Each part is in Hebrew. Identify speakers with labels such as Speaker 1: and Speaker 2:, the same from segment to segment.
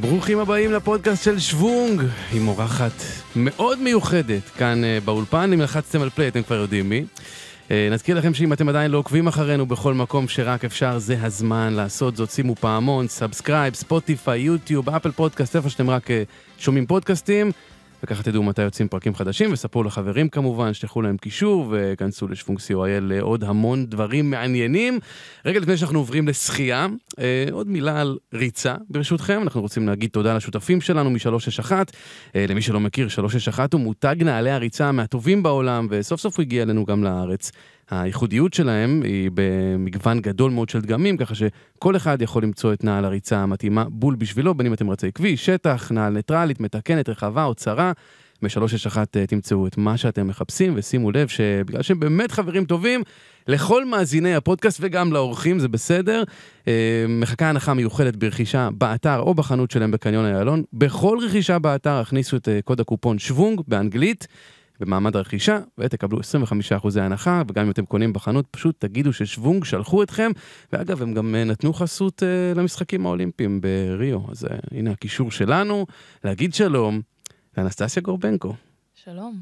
Speaker 1: ברוכים הבאים לפודקאסט של שוונג, עם אורחת מאוד מיוחדת כאן אה, באולפן. אם לחצתם על פליי, אתם כבר יודעים מי. אה, נזכיר לכם שאם אתם עדיין לא עוקבים אחרינו בכל מקום שרק אפשר, זה הזמן לעשות זאת. שימו פעמון, סאבסקרייב, ספוטיפיי, יוטיוב, אפל פודקאסט, איפה שאתם רק אה, שומעים פודקאסטים. וככה תדעו מתי יוצאים פרקים חדשים, וספרו לחברים כמובן, שלחו להם קישור, וכנסו לשפונקסי.או.il לעוד המון דברים מעניינים. רגע לפני שאנחנו עוברים לשחייה, אה, עוד מילה על ריצה, ברשותכם. אנחנו רוצים להגיד תודה לשותפים שלנו מ-361. אה, למי שלא מכיר, 361 הוא מותג נעלי הריצה מהטובים בעולם, וסוף סוף הוא הגיע אלינו גם לארץ. הייחודיות שלהם היא במגוון גדול מאוד של דגמים, ככה שכל אחד יכול למצוא את נעל הריצה המתאימה בול בשבילו, בין אם אתם רצי כביש, שטח, נעל ניטרלית, מתקנת, רחבה או צרה. מ 361 תמצאו את מה שאתם מחפשים, ושימו לב שבגלל שהם באמת חברים טובים, לכל מאזיני הפודקאסט וגם לאורחים זה בסדר. אה, מחכה הנחה מיוחדת ברכישה באתר או בחנות שלהם בקניון איילון. בכל רכישה באתר הכניסו את אה, קוד הקופון שוונג באנגלית. במעמד הרכישה, ותקבלו 25% הנחה, וגם אם אתם קונים בחנות, פשוט תגידו ששוונג שלחו אתכם, ואגב, הם גם אה, נתנו חסות uh, למשחקים האולימפיים בריו, אז uh, הנה הקישור שלנו, להגיד שלום לאנסטסיה גורבנקו.
Speaker 2: שלום,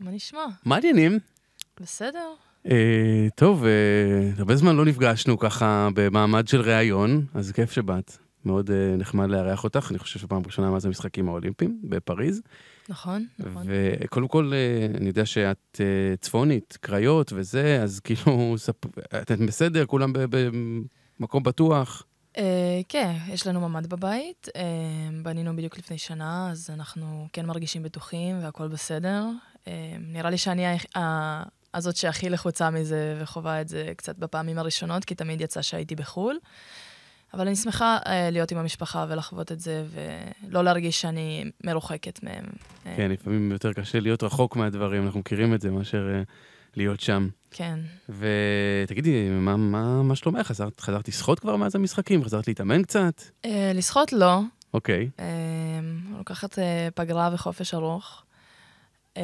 Speaker 2: מה נשמע? מה העניינים? בסדר.
Speaker 1: Uh, טוב, uh, הרבה זמן לא נפגשנו ככה במעמד של ראיון, אז כיף שבאת. מאוד uh, נחמד לארח אותך, אני חושב שפעם ראשונה מאז המשחקים האולימפיים בפריז. נכון, נכון. וקודם כל, אה, אני יודע שאת אה, צפונית, קריות וזה, אז כאילו, ספ... אתן בסדר, כולם במקום בטוח.
Speaker 2: Uh, כן, יש לנו ממ"ד בבית, uh, בנינו בדיוק לפני שנה, אז אנחנו כן מרגישים בטוחים והכול בסדר. Uh, נראה לי שאני uh, הזאת שהכי לחוצה מזה וחווה את זה קצת בפעמים הראשונות, כי תמיד יצא שהייתי בחו"ל. אבל אני שמחה אה, להיות עם המשפחה ולחוות את זה, ולא להרגיש שאני מרוחקת מהם. אה. כן,
Speaker 1: לפעמים יותר קשה להיות רחוק מהדברים, אנחנו מכירים את זה, מאשר אה, להיות שם. כן. ותגידי, מה, מה, מה שלומך? חזרת, חזרת לשחות כבר מאז המשחקים? חזרת להתאמן קצת?
Speaker 2: אה, לשחות לא. אוקיי. אה, לוקחת אה, פגרה וחופש ארוך. אה,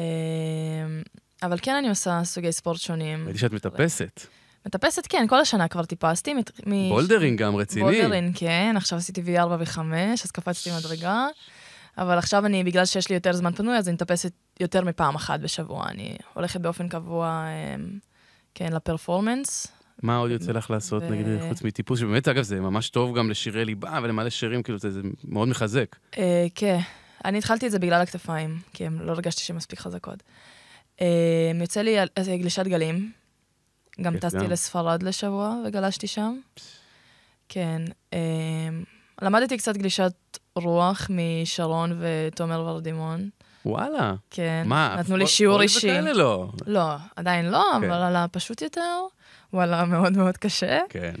Speaker 2: אבל כן אני עושה סוגי ספורט שונים. ראיתי שאת
Speaker 1: מטפסת.
Speaker 2: מטפסת, כן, כל השנה כבר טיפסתי. מת... מ... בולדרינג גם, רציני. בולדרינג, כן, עכשיו עשיתי V4 ו-5, אז קפצתי מדרגה. אבל עכשיו אני, בגלל שיש לי יותר זמן פנוי, אז אני מטפסת יותר מפעם אחת בשבוע. אני הולכת באופן קבוע, אמ, כן, לפרפורמנס.
Speaker 1: מה עוד יוצא לך לעשות, ו... נגיד, חוץ מטיפוס, שבאמת, אגב, זה ממש טוב גם לשירי ליבה ולמלא שירים, כאילו, זה, זה מאוד
Speaker 2: מחזק. אה, כן. אני התחלתי את זה בגלל הכתפיים, כי הם לא הרגשתי שהן מספיק חזקות. אה, יוצא לי אה, גלישת גלים, גם כן, טסתי לספרד לשבוע וגלשתי שם. כן. אמ, למדתי קצת גלישת רוח משרון ותומר ורדימון.
Speaker 1: וואלה. כן. מה? נתנו לי שיעור אישי. אוי וכאלה לא. לא,
Speaker 2: עדיין לא, כן. אבל על הפשוט יותר. וואלה, מאוד מאוד קשה. כן.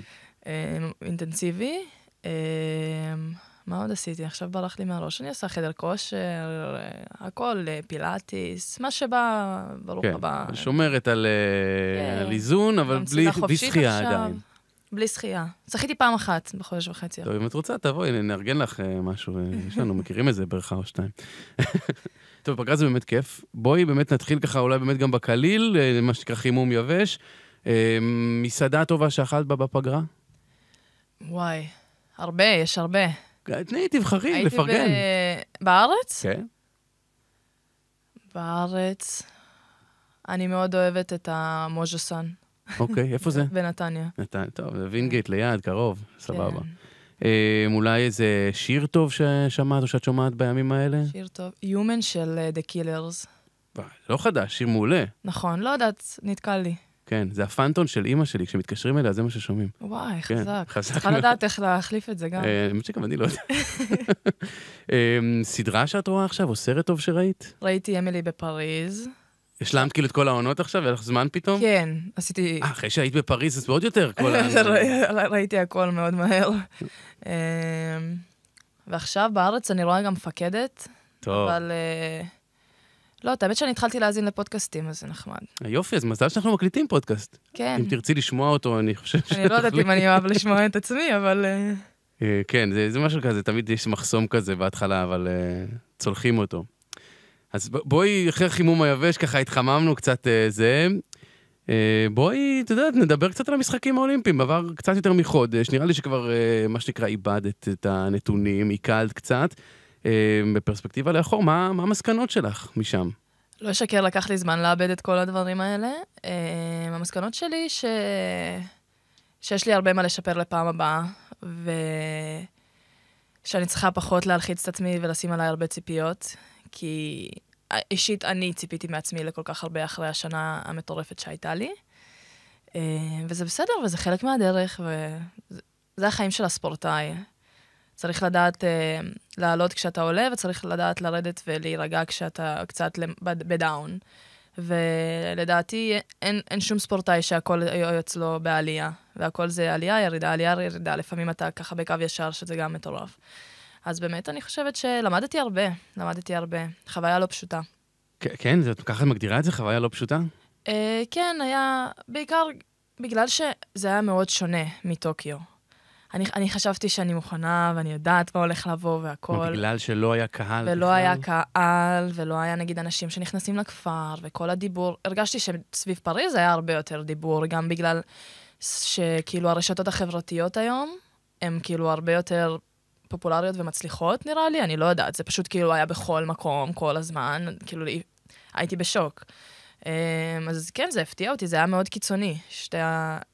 Speaker 2: אמ, אינטנסיבי. אמ, מה עוד עשיתי? עכשיו ברח לי מהראש. אני עושה חדר כושר, אה, הכל, אה, פילאטיס, מה שבא, ברוך כן. הבא.
Speaker 1: שומרת על, אה, כן. על איזון, אבל בלי, בלי שחייה עכשיו. עדיין.
Speaker 2: בלי שחייה. שחיתי פעם אחת בחודש וחצי. טוב,
Speaker 1: אם את רוצה, תבואי, נארגן לך משהו. יש לנו, מכירים איזה בריכה או שתיים. טוב, פגרה זה באמת כיף. בואי באמת נתחיל ככה, אולי באמת גם בקליל, מה שנקרא חימום יבש. מסעדה טובה שאכלת בה בפגרה?
Speaker 2: וואי, הרבה, יש הרבה. תני, תבחרי, לפרגן. הייתי בארץ? כן. בארץ, אני מאוד אוהבת את המוז'סן. אוקיי, איפה זה? בנתניה.
Speaker 1: נתניה, טוב, זה וינגייט ליד, קרוב, כן. סבבה. אמ, אולי איזה שיר טוב ששמעת או שאת שומעת בימים האלה?
Speaker 2: שיר טוב, Human של אה, The Killers.
Speaker 1: לא חדש, שיר מעולה.
Speaker 2: נכון, לא יודעת, נתקל לי.
Speaker 1: כן, זה הפנטון של אימא שלי, כשמתקשרים אליה זה מה ששומעים.
Speaker 2: וואי, כן, חזק. חזק. צריכה לדעת איך להחליף את זה גם. אה, האמת שגם אני
Speaker 1: לא יודע. אמ, סדרה שאת רואה עכשיו, או סרט טוב שראית?
Speaker 2: ראיתי אמילי בפריז.
Speaker 1: השלמת כאילו את כל העונות עכשיו? היה לך זמן פתאום?
Speaker 2: כן, עשיתי... אה,
Speaker 1: אחרי שהיית בפריז, אז עוד יותר כל ה...
Speaker 2: ראיתי הכל מאוד מהר. אמ, ועכשיו בארץ אני רואה גם מפקדת. טוב. אבל... אה, לא, את האמת שאני התחלתי להאזין לפודקאסטים, אז זה נחמד.
Speaker 1: יופי, אז מזל שאנחנו מקליטים פודקאסט. כן. אם תרצי לשמוע אותו, אני חושב
Speaker 2: ש... אני לא יודעת אם אני אוהב לשמוע את עצמי, אבל... אה,
Speaker 1: אה, כן, זה, זה משהו כזה, תמיד יש מחסום כזה בהתחלה, אבל uh, צולחים אותו. אז בואי, אחרי החימום היבש, ככה התחממנו קצת uh, זה. Uh, בואי, את יודעת, נדבר קצת על המשחקים האולימפיים. עבר קצת יותר מחודש, נראה לי שכבר, uh, מה שנקרא, איבדת את הנתונים, עיקלת קצת. אה, בפרספקטיבה לאחור, מה מה המסקנות שלך משם?
Speaker 2: לא אשקר, לקח לי זמן לאבד את כל הדברים האלה. אה, המסקנות שלי, ש... שיש לי הרבה מה לשפר לפעם הבאה, ושאני צריכה פחות להלחיץ את עצמי ולשים עליי הרבה ציפיות, כי אישית אני ציפיתי מעצמי לכל כך הרבה אחרי השנה המטורפת שהייתה לי. אה, וזה בסדר, וזה חלק מהדרך, וזה החיים של הספורטאי. צריך לדעת אה, לעלות כשאתה עולה, וצריך לדעת לרדת ולהירגע כשאתה קצת בדאון. ולדעתי אין, אין שום ספורטאי שהכל אצלו בעלייה, והכל זה עלייה, ירידה, עלייה, ירידה. לפעמים אתה ככה בקו ישר, שזה גם מטורף. אז באמת אני חושבת שלמדתי הרבה, למדתי הרבה. חוויה לא פשוטה.
Speaker 1: כן? זה, ככה את מגדירה את זה? חוויה לא פשוטה?
Speaker 2: אה, כן, היה בעיקר בגלל שזה היה מאוד שונה מטוקיו. אני, אני חשבתי שאני מוכנה ואני יודעת מה הולך לבוא והכול. בגלל
Speaker 1: שלא היה קהל. ולא בכלל. היה
Speaker 2: קהל, ולא היה נגיד אנשים שנכנסים לכפר, וכל הדיבור, הרגשתי שסביב פריז היה הרבה יותר דיבור, גם בגלל שכאילו הרשתות החברתיות היום, הן כאילו הרבה יותר פופולריות ומצליחות נראה לי, אני לא יודעת, זה פשוט כאילו היה בכל מקום, כל הזמן, כאילו הייתי בשוק. אמ, אז כן, זה הפתיע אותי, זה היה מאוד קיצוני, שתי,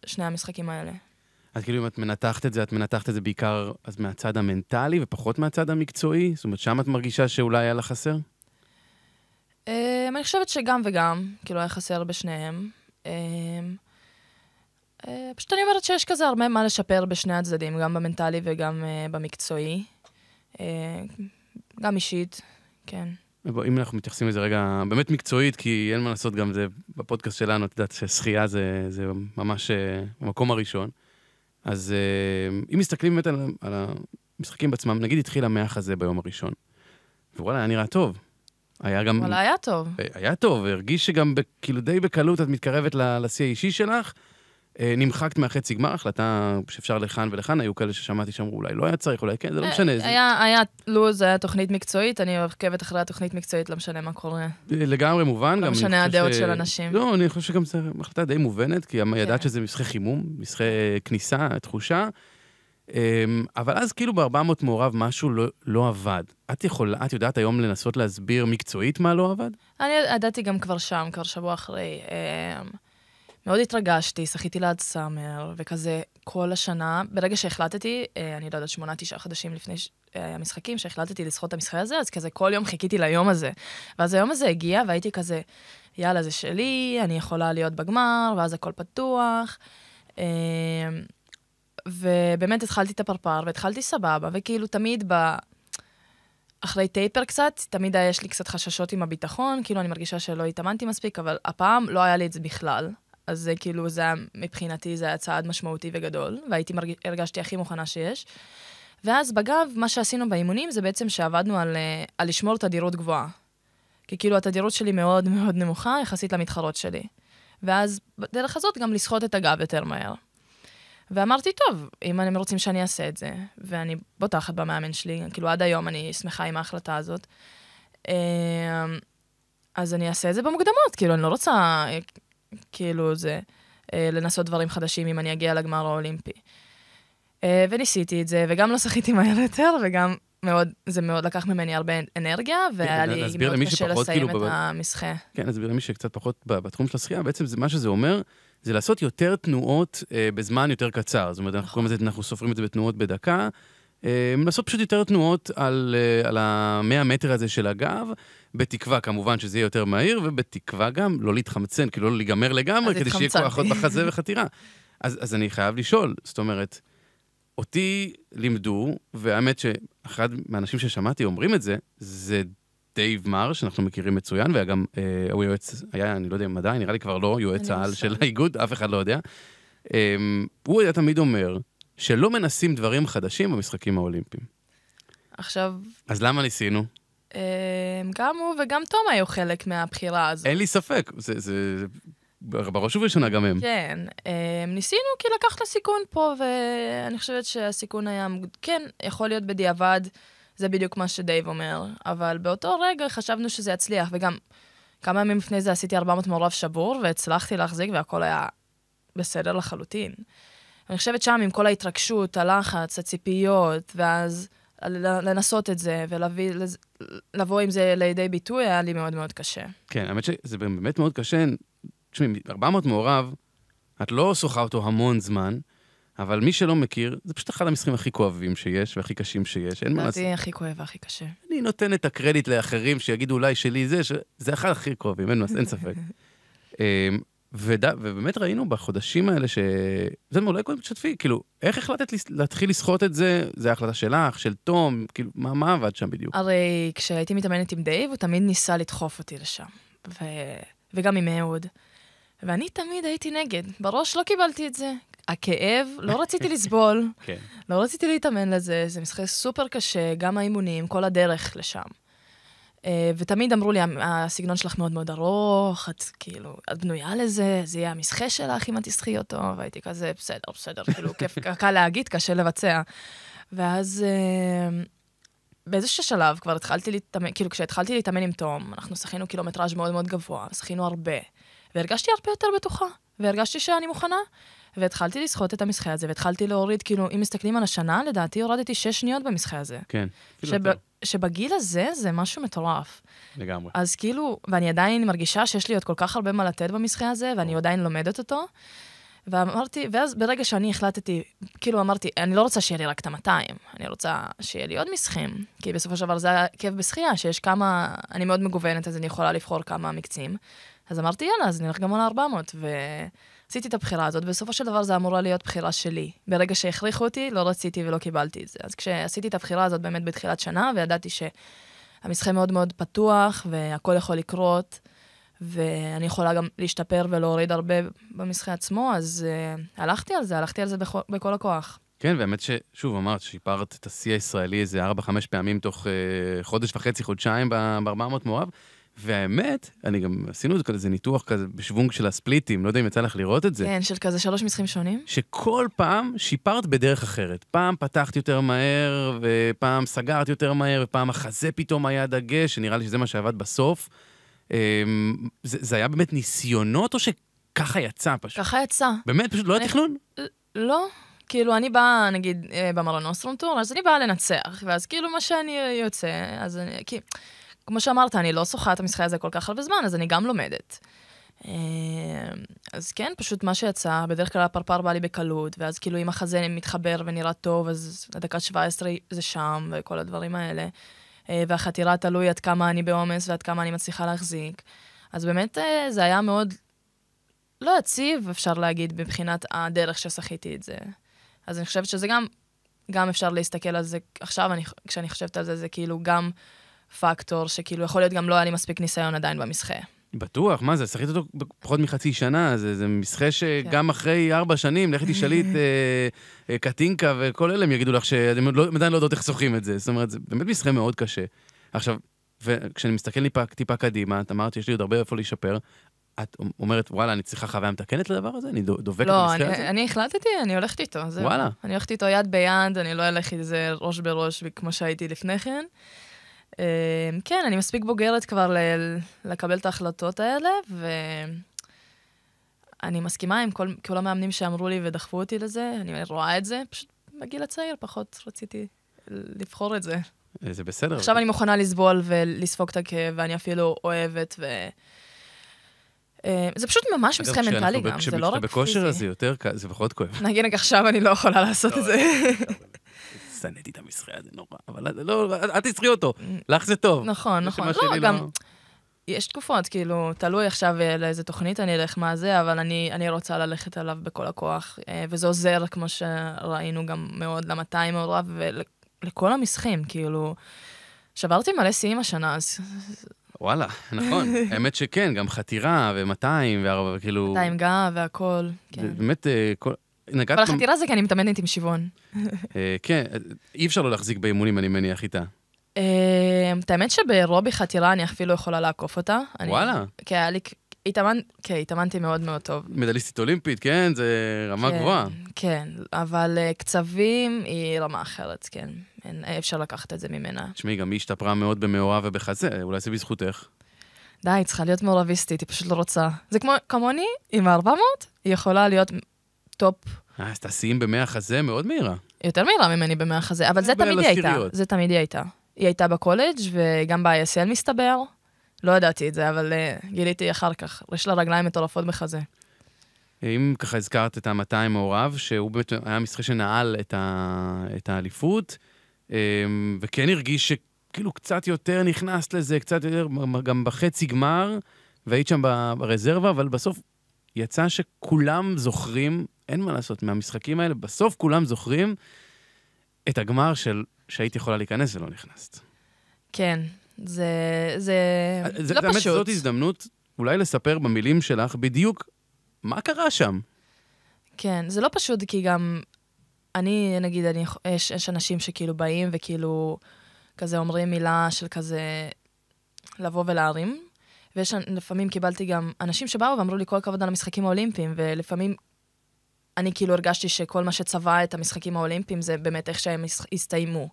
Speaker 2: שני המשחקים האלה.
Speaker 1: אז כאילו אם את מנתחת את זה, את מנתחת את זה בעיקר אז מהצד המנטלי ופחות מהצד המקצועי? זאת אומרת, שם את מרגישה שאולי היה לך חסר?
Speaker 2: אמ, אני חושבת שגם וגם, כאילו היה חסר בשניהם. אמ, אה, פשוט אני אומרת שיש כזה הרבה מה לשפר בשני הצדדים, גם במנטלי וגם אה, במקצועי. אה, גם אישית, כן.
Speaker 1: בוא, אם אנחנו מתייחסים לזה רגע, באמת מקצועית, כי אין מה לעשות גם זה, בפודקאסט שלנו, את יודעת ששחייה זה, זה ממש המקום הראשון. אז אה, אם מסתכלים באמת על, על המשחקים בעצמם, נגיד התחיל המח הזה ביום הראשון, ווואלה, היה נראה טוב. היה גם... וואלה, היה טוב. אה, היה טוב, הרגיש שגם, כאילו, די בקלות את מתקרבת לשיא האישי שלך. אה, נמחקת מהחצי גמר, החלטה שאפשר לכאן ולכאן, היו כאלה ששמעתי שאמרו אולי לא היה צריך, אולי כן, זה לא אה, משנה.
Speaker 2: היה היה לו"ז, היה תוכנית מקצועית, אני עוקבת אחרי התוכנית מקצועית, לא משנה מה קורה. אה,
Speaker 1: לגמרי מובן. לא משנה הדעות של אנשים. לא, אני חושב שגם זו החלטה די מובנת, כי אמ, ידעת כן. שזה מסחי חימום, מסחי כניסה, תחושה. אמ, אבל אז כאילו ב-400 מעורב משהו לא, לא עבד. את יכולה, את יודעת היום לנסות להסביר מקצועית מה לא עבד?
Speaker 2: אני ידעתי גם כבר שם, כבר שבוע אחרי. אמ, מאוד התרגשתי, שחיתי ליד סאמר, וכזה כל השנה, ברגע שהחלטתי, אה, אני לא יודעת, שמונה, תשעה חודשים לפני אה, המשחקים, שהחלטתי לשחות את המשחק הזה, אז כזה כל יום חיכיתי ליום הזה. ואז היום הזה הגיע, והייתי כזה, יאללה, זה שלי, אני יכולה להיות בגמר, ואז הכל פתוח. אה, ובאמת התחלתי את הפרפר, והתחלתי סבבה, וכאילו תמיד ב... אחרי טייפר קצת, תמיד יש לי קצת חששות עם הביטחון, כאילו אני מרגישה שלא התאמנתי מספיק, אבל הפעם לא היה לי את זה בכלל. אז זה כאילו, זה היה, מבחינתי זה היה צעד משמעותי וגדול, והייתי, מרגיש, הרגשתי הכי מוכנה שיש. ואז בגב, מה שעשינו באימונים זה בעצם שעבדנו על, אה, על לשמור תדירות גבוהה. כי כאילו התדירות שלי מאוד מאוד נמוכה יחסית למתחרות שלי. ואז בדרך הזאת גם לסחוט את הגב יותר מהר. ואמרתי, טוב, אם הם רוצים שאני אעשה את זה, ואני בוטחת במאמן שלי, כאילו עד היום אני שמחה עם ההחלטה הזאת, אמ, אז אני אעשה את זה במוקדמות, כאילו אני לא רוצה אה, כאילו זה, אה, לנסות דברים חדשים אם אני אגיע לגמר האולימפי. אה, וניסיתי את זה, וגם לא שחיתי מהר יותר, וגם מאוד, זה מאוד לקח ממני הרבה אנרגיה, כן, והיה כן, לי מאוד קשה לסיים כאילו את בבת... המסחה.
Speaker 1: כן, נסביר למי שקצת פחות בתחום של השחייה, בעצם זה, מה שזה אומר, זה לעשות יותר תנועות אה, בזמן יותר קצר. זאת אומרת, אנחנו נכון. קוראים לזה, אנחנו סופרים את זה בתנועות בדקה. אה, לעשות פשוט יותר תנועות על, על המאה מטר הזה של הגב, בתקווה כמובן שזה יהיה יותר מהיר, ובתקווה גם לא להתחמצן, כאילו לא להיגמר לגמרי, כדי שיהיה כוח עוד בחזה וחתירה. אז, אז אני חייב לשאול, זאת אומרת, אותי לימדו, והאמת שאחד מהאנשים ששמעתי אומרים את זה, זה דייב מר, שאנחנו מכירים מצוין, והיה גם, אה, הוא יועץ, היה, אני לא יודע אם עדיין, נראה לי כבר לא יועץ לא העל של האיגוד, אף אחד לא יודע. אה, הוא היה תמיד אומר שלא מנסים דברים חדשים במשחקים האולימפיים. עכשיו... אז למה ניסינו?
Speaker 2: אה, גם הוא וגם תום היו חלק מהבחירה הזאת.
Speaker 1: אין לי ספק, זה, זה בראש ובראשונה גם הם.
Speaker 2: כן, אה, ניסינו כי לקחת סיכון פה, ואני חושבת שהסיכון היה, כן, יכול להיות בדיעבד, זה בדיוק מה שדייב אומר, אבל באותו רגע חשבנו שזה יצליח, וגם כמה ימים לפני זה עשיתי 400 מעורב שבור, והצלחתי להחזיק והכל היה בסדר לחלוטין. אני חושבת שם, עם כל ההתרגשות, הלחץ, הציפיות, ואז... לנסות את זה ולבוא עם זה לידי ביטוי, היה לי מאוד מאוד קשה.
Speaker 1: כן, האמת שזה באמת מאוד קשה. תשמעי, 400 מעורב, את לא שוחה אותו המון זמן, אבל מי שלא מכיר, זה פשוט אחד המסרים הכי כואבים שיש והכי קשים שיש, אין מה לעשות. לדעתי
Speaker 2: הכי כואב והכי קשה.
Speaker 1: אני נותן את הקרדיט לאחרים שיגידו אולי שלי זה, זה אחד הכי כואבים, אין ספק. וד... ובאמת ראינו בחודשים האלה ש... זה אולי קודם תשתפי, כאילו, איך החלטת להתחיל לסחוט את זה? זה החלטה שלך, של תום, כאילו, מה, מה עבד שם בדיוק?
Speaker 2: הרי כשהייתי מתאמנת עם דייב, הוא תמיד ניסה לדחוף אותי לשם, ו... וגם עם אהוד. ואני תמיד הייתי נגד, בראש לא קיבלתי את זה. הכאב, לא רציתי לסבול, כן. לא רציתי להתאמן לזה, זה משחק סופר קשה, גם האימונים, כל הדרך לשם. אה, ותמיד אמרו לי, הסגנון שלך מאוד מאוד ארוך, את כאילו, את בנויה לזה, זה יהיה המסחה שלך אם את תסחי אותו, והייתי כזה, בסדר, בסדר, כאילו, כיף, קל להגיד, קשה לבצע. ואז אה, באיזשהו שלב כבר התחלתי להתאמן, כאילו, כשהתחלתי להתאמן עם תום, אנחנו שחינו קילומטראז' מאוד מאוד גבוה, שחינו הרבה, והרגשתי הרבה יותר בטוחה, והרגשתי שאני מוכנה. והתחלתי לסחוט את המסחה הזה, והתחלתי להוריד, כאילו, אם מסתכלים על השנה, לדעתי הורדתי שש שניות במסחה הזה.
Speaker 1: כן, אפילו שב... יותר.
Speaker 2: שבגיל הזה זה משהו מטורף. לגמרי. אז כאילו, ואני עדיין מרגישה שיש לי עוד כל כך הרבה מה לתת במסחה הזה, ואני או. עדיין לומדת אותו. ואמרתי, ואז ברגע שאני החלטתי, כאילו אמרתי, אני לא רוצה שיהיה לי רק את ה-200, אני רוצה שיהיה לי עוד מסחים, כי בסופו של דבר זה הכיף בשחייה, שיש כמה, אני מאוד מגוונת, אז אני יכולה לבחור כמה מקצים. אז אמרתי, יאללה, אז נלך גם על ה-400, ו... עשיתי את הבחירה הזאת, בסופו של דבר זה אמורה להיות בחירה שלי. ברגע שהכריחו אותי, לא רציתי ולא קיבלתי את זה. אז כשעשיתי את הבחירה הזאת באמת בתחילת שנה, וידעתי שהמשחק מאוד מאוד פתוח, והכל יכול לקרות, ואני יכולה גם להשתפר ולהוריד הרבה במשחק עצמו, אז uh, הלכתי על זה, הלכתי על זה בכל, בכל הכוח.
Speaker 1: כן, והאמת ששוב אמרת, שיפרת את השיא הישראלי איזה 4-5 פעמים תוך uh, חודש וחצי, חודשיים ב-400 מואב. והאמת, אני גם עשינו את זה כזה ניתוח כזה בשוונג של הספליטים, לא יודע אם יצא לך לראות את זה. כן,
Speaker 2: של כזה שלוש מצחים שונים.
Speaker 1: שכל פעם שיפרת בדרך אחרת. פעם פתחת יותר מהר, ופעם סגרת יותר מהר, ופעם החזה פתאום היה דגש, שנראה לי שזה מה שעבד בסוף. אמ, זה, זה היה באמת ניסיונות, או שככה יצא פשוט?
Speaker 2: ככה יצא. באמת? פשוט לא היה תכנון? לא. כאילו, אני באה, נגיד, אה, במלון אוסטרום טור, אז אני באה לנצח, ואז כאילו מה שאני יוצא, אז אני, כאילו... כמו שאמרת, אני לא שוחה את המשחק הזה כל כך הרבה זמן, אז אני גם לומדת. אה, אז כן, פשוט מה שיצא, בדרך כלל הפרפר בא לי בקלות, ואז כאילו אם החזה מתחבר ונראה טוב, אז הדקה 17 זה שם, וכל הדברים האלה. אה, והחתירה תלוי עד כמה אני בעומס ועד כמה אני מצליחה להחזיק. אז באמת אה, זה היה מאוד לא יציב, אפשר להגיד, מבחינת הדרך ששחיתי את זה. אז אני חושבת שזה גם, גם אפשר להסתכל על זה עכשיו, אני, כשאני חושבת על זה, זה כאילו גם פקטור, שכאילו יכול להיות גם לא היה לי מספיק ניסיון עדיין במסחה.
Speaker 1: בטוח, מה זה, שחית אותו פחות מחצי שנה, זה, זה מסחה כן. שגם כן. אחרי ארבע שנים, לכי תשאלי את אה, אה קטינקה וכל אלה, הם יגידו לך שאתם לא, עדיין לא יודעות איך שוחים את זה. זאת אומרת, זה באמת מסחה מאוד קשה. עכשיו, וכשאני מסתכל טיפה, טיפה קדימה, את אמרת שיש לי עוד הרבה איפה להישפר, את אומרת, וואלה, אני צריכה חוויה מתקנת לדבר הזה? אני דובקת לא, במשחק הזה? לא,
Speaker 2: אני החלטתי, אני הולכת איתו. זה, וואלה. אני הולכת איתו יד ביד, אני לא אלך איזה ראש בראש כמו שהייתי לפני כן. אמ, כן, אני מספיק בוגרת כבר לקבל את ההחלטות האלה, ואני מסכימה עם כל, כל המאמנים שאמרו לי ודחפו אותי לזה, אני רואה את זה, פשוט בגיל הצעיר פחות רציתי לבחור את זה.
Speaker 1: זה בסדר. עכשיו אני
Speaker 2: מוכנה לסבול ולספוג את הכאב, ואני אפילו אוהבת ו... אמ, זה פשוט ממש משחק מנטלי גם, זה לא רק פיזי. כשאתה בכושר אז זה
Speaker 1: יותר, קל, זה פחות כואב.
Speaker 2: נגיד עכשיו אני לא יכולה לעשות את זה.
Speaker 1: שנאתי את המשחק הזה נורא, אבל לא, אל תצחי אותו, לך זה טוב. נכון, נכון. לא, גם... לא-
Speaker 2: יש תקופות, כאילו, תלוי עכשיו אה, לאיזה תוכנית אני אלך, מה זה, אבל אני, אני רוצה ללכת עליו בכל הכוח, אה, וזה עוזר, כמו שראינו גם מאוד, למאתיים מעורב, ולכל המסחים, כאילו, שברתי מלא שיאים השנה, אז...
Speaker 1: וואלה, נכון. האמת שכן, גם חתירה, ומאתיים, 200 וכאילו...
Speaker 2: מאתיים גם, והכל, כן.
Speaker 1: באמת, אה, כל... נגעת... אבל החתירה
Speaker 2: זה כי אני מתאמנת עם שיוון.
Speaker 1: אה, כן, אי אפשר לא להחזיק באימונים, אני מניח, איתה.
Speaker 2: אה, את האמת שברובי חתירה אני אפילו לא יכולה לעקוף אותה. וואלה. כי כן, היה לי... כן, התאמנתי מאוד מאוד טוב.
Speaker 1: מדליסטית אולימפית, כן, זה רמה כן, גבוהה.
Speaker 2: כן, אבל אה, קצבים היא רמה אחרת, כן. אי אפשר לקחת את זה ממנה.
Speaker 1: תשמעי, גם היא השתפרה מאוד במאורע ובחזה, אולי זה בזכותך.
Speaker 2: די, היא צריכה להיות מעורביסטית, היא פשוט לא רוצה. זה כמו, כמוני, עם ה-400, היא יכולה להיות טופ.
Speaker 1: אה, אז תעשי עם במאה חזה מאוד מהירה.
Speaker 2: יותר מהירה ממני במאה חזה, אבל זה אה, תמיד היא הייתה. זה תמיד היא הייתה. היא הייתה בקולג' וגם ב-ISL מסתבר. לא ידעתי את זה, אבל uh, גיליתי אחר כך. יש לה רגליים מטורפות בחזה.
Speaker 1: אם ככה הזכרת את המאתיים מעורב, שהוא באמת היה משחק שנעל את, ה... את האליפות, אמ, וכן הרגיש שכאילו קצת יותר נכנסת לזה, קצת יותר גם בחצי גמר, והיית שם ברזרבה, אבל בסוף יצא שכולם זוכרים אין מה לעשות, מהמשחקים האלה, בסוף כולם זוכרים את הגמר של שהיית יכולה להיכנס ולא נכנסת.
Speaker 2: כן, זה, זה, אה, זה לא זה, פשוט. זאת
Speaker 1: הזדמנות אולי לספר במילים שלך בדיוק מה קרה שם.
Speaker 2: כן, זה לא פשוט כי גם אני, נגיד, אני, יש, יש אנשים שכאילו באים וכאילו כזה אומרים מילה של כזה לבוא ולהרים, ויש, לפעמים קיבלתי גם אנשים שבאו ואמרו לי כל הכבוד על המשחקים האולימפיים, ולפעמים אני כאילו הרגשתי שכל מה שצבע את המשחקים האולימפיים זה באמת איך שהם הסתיימו.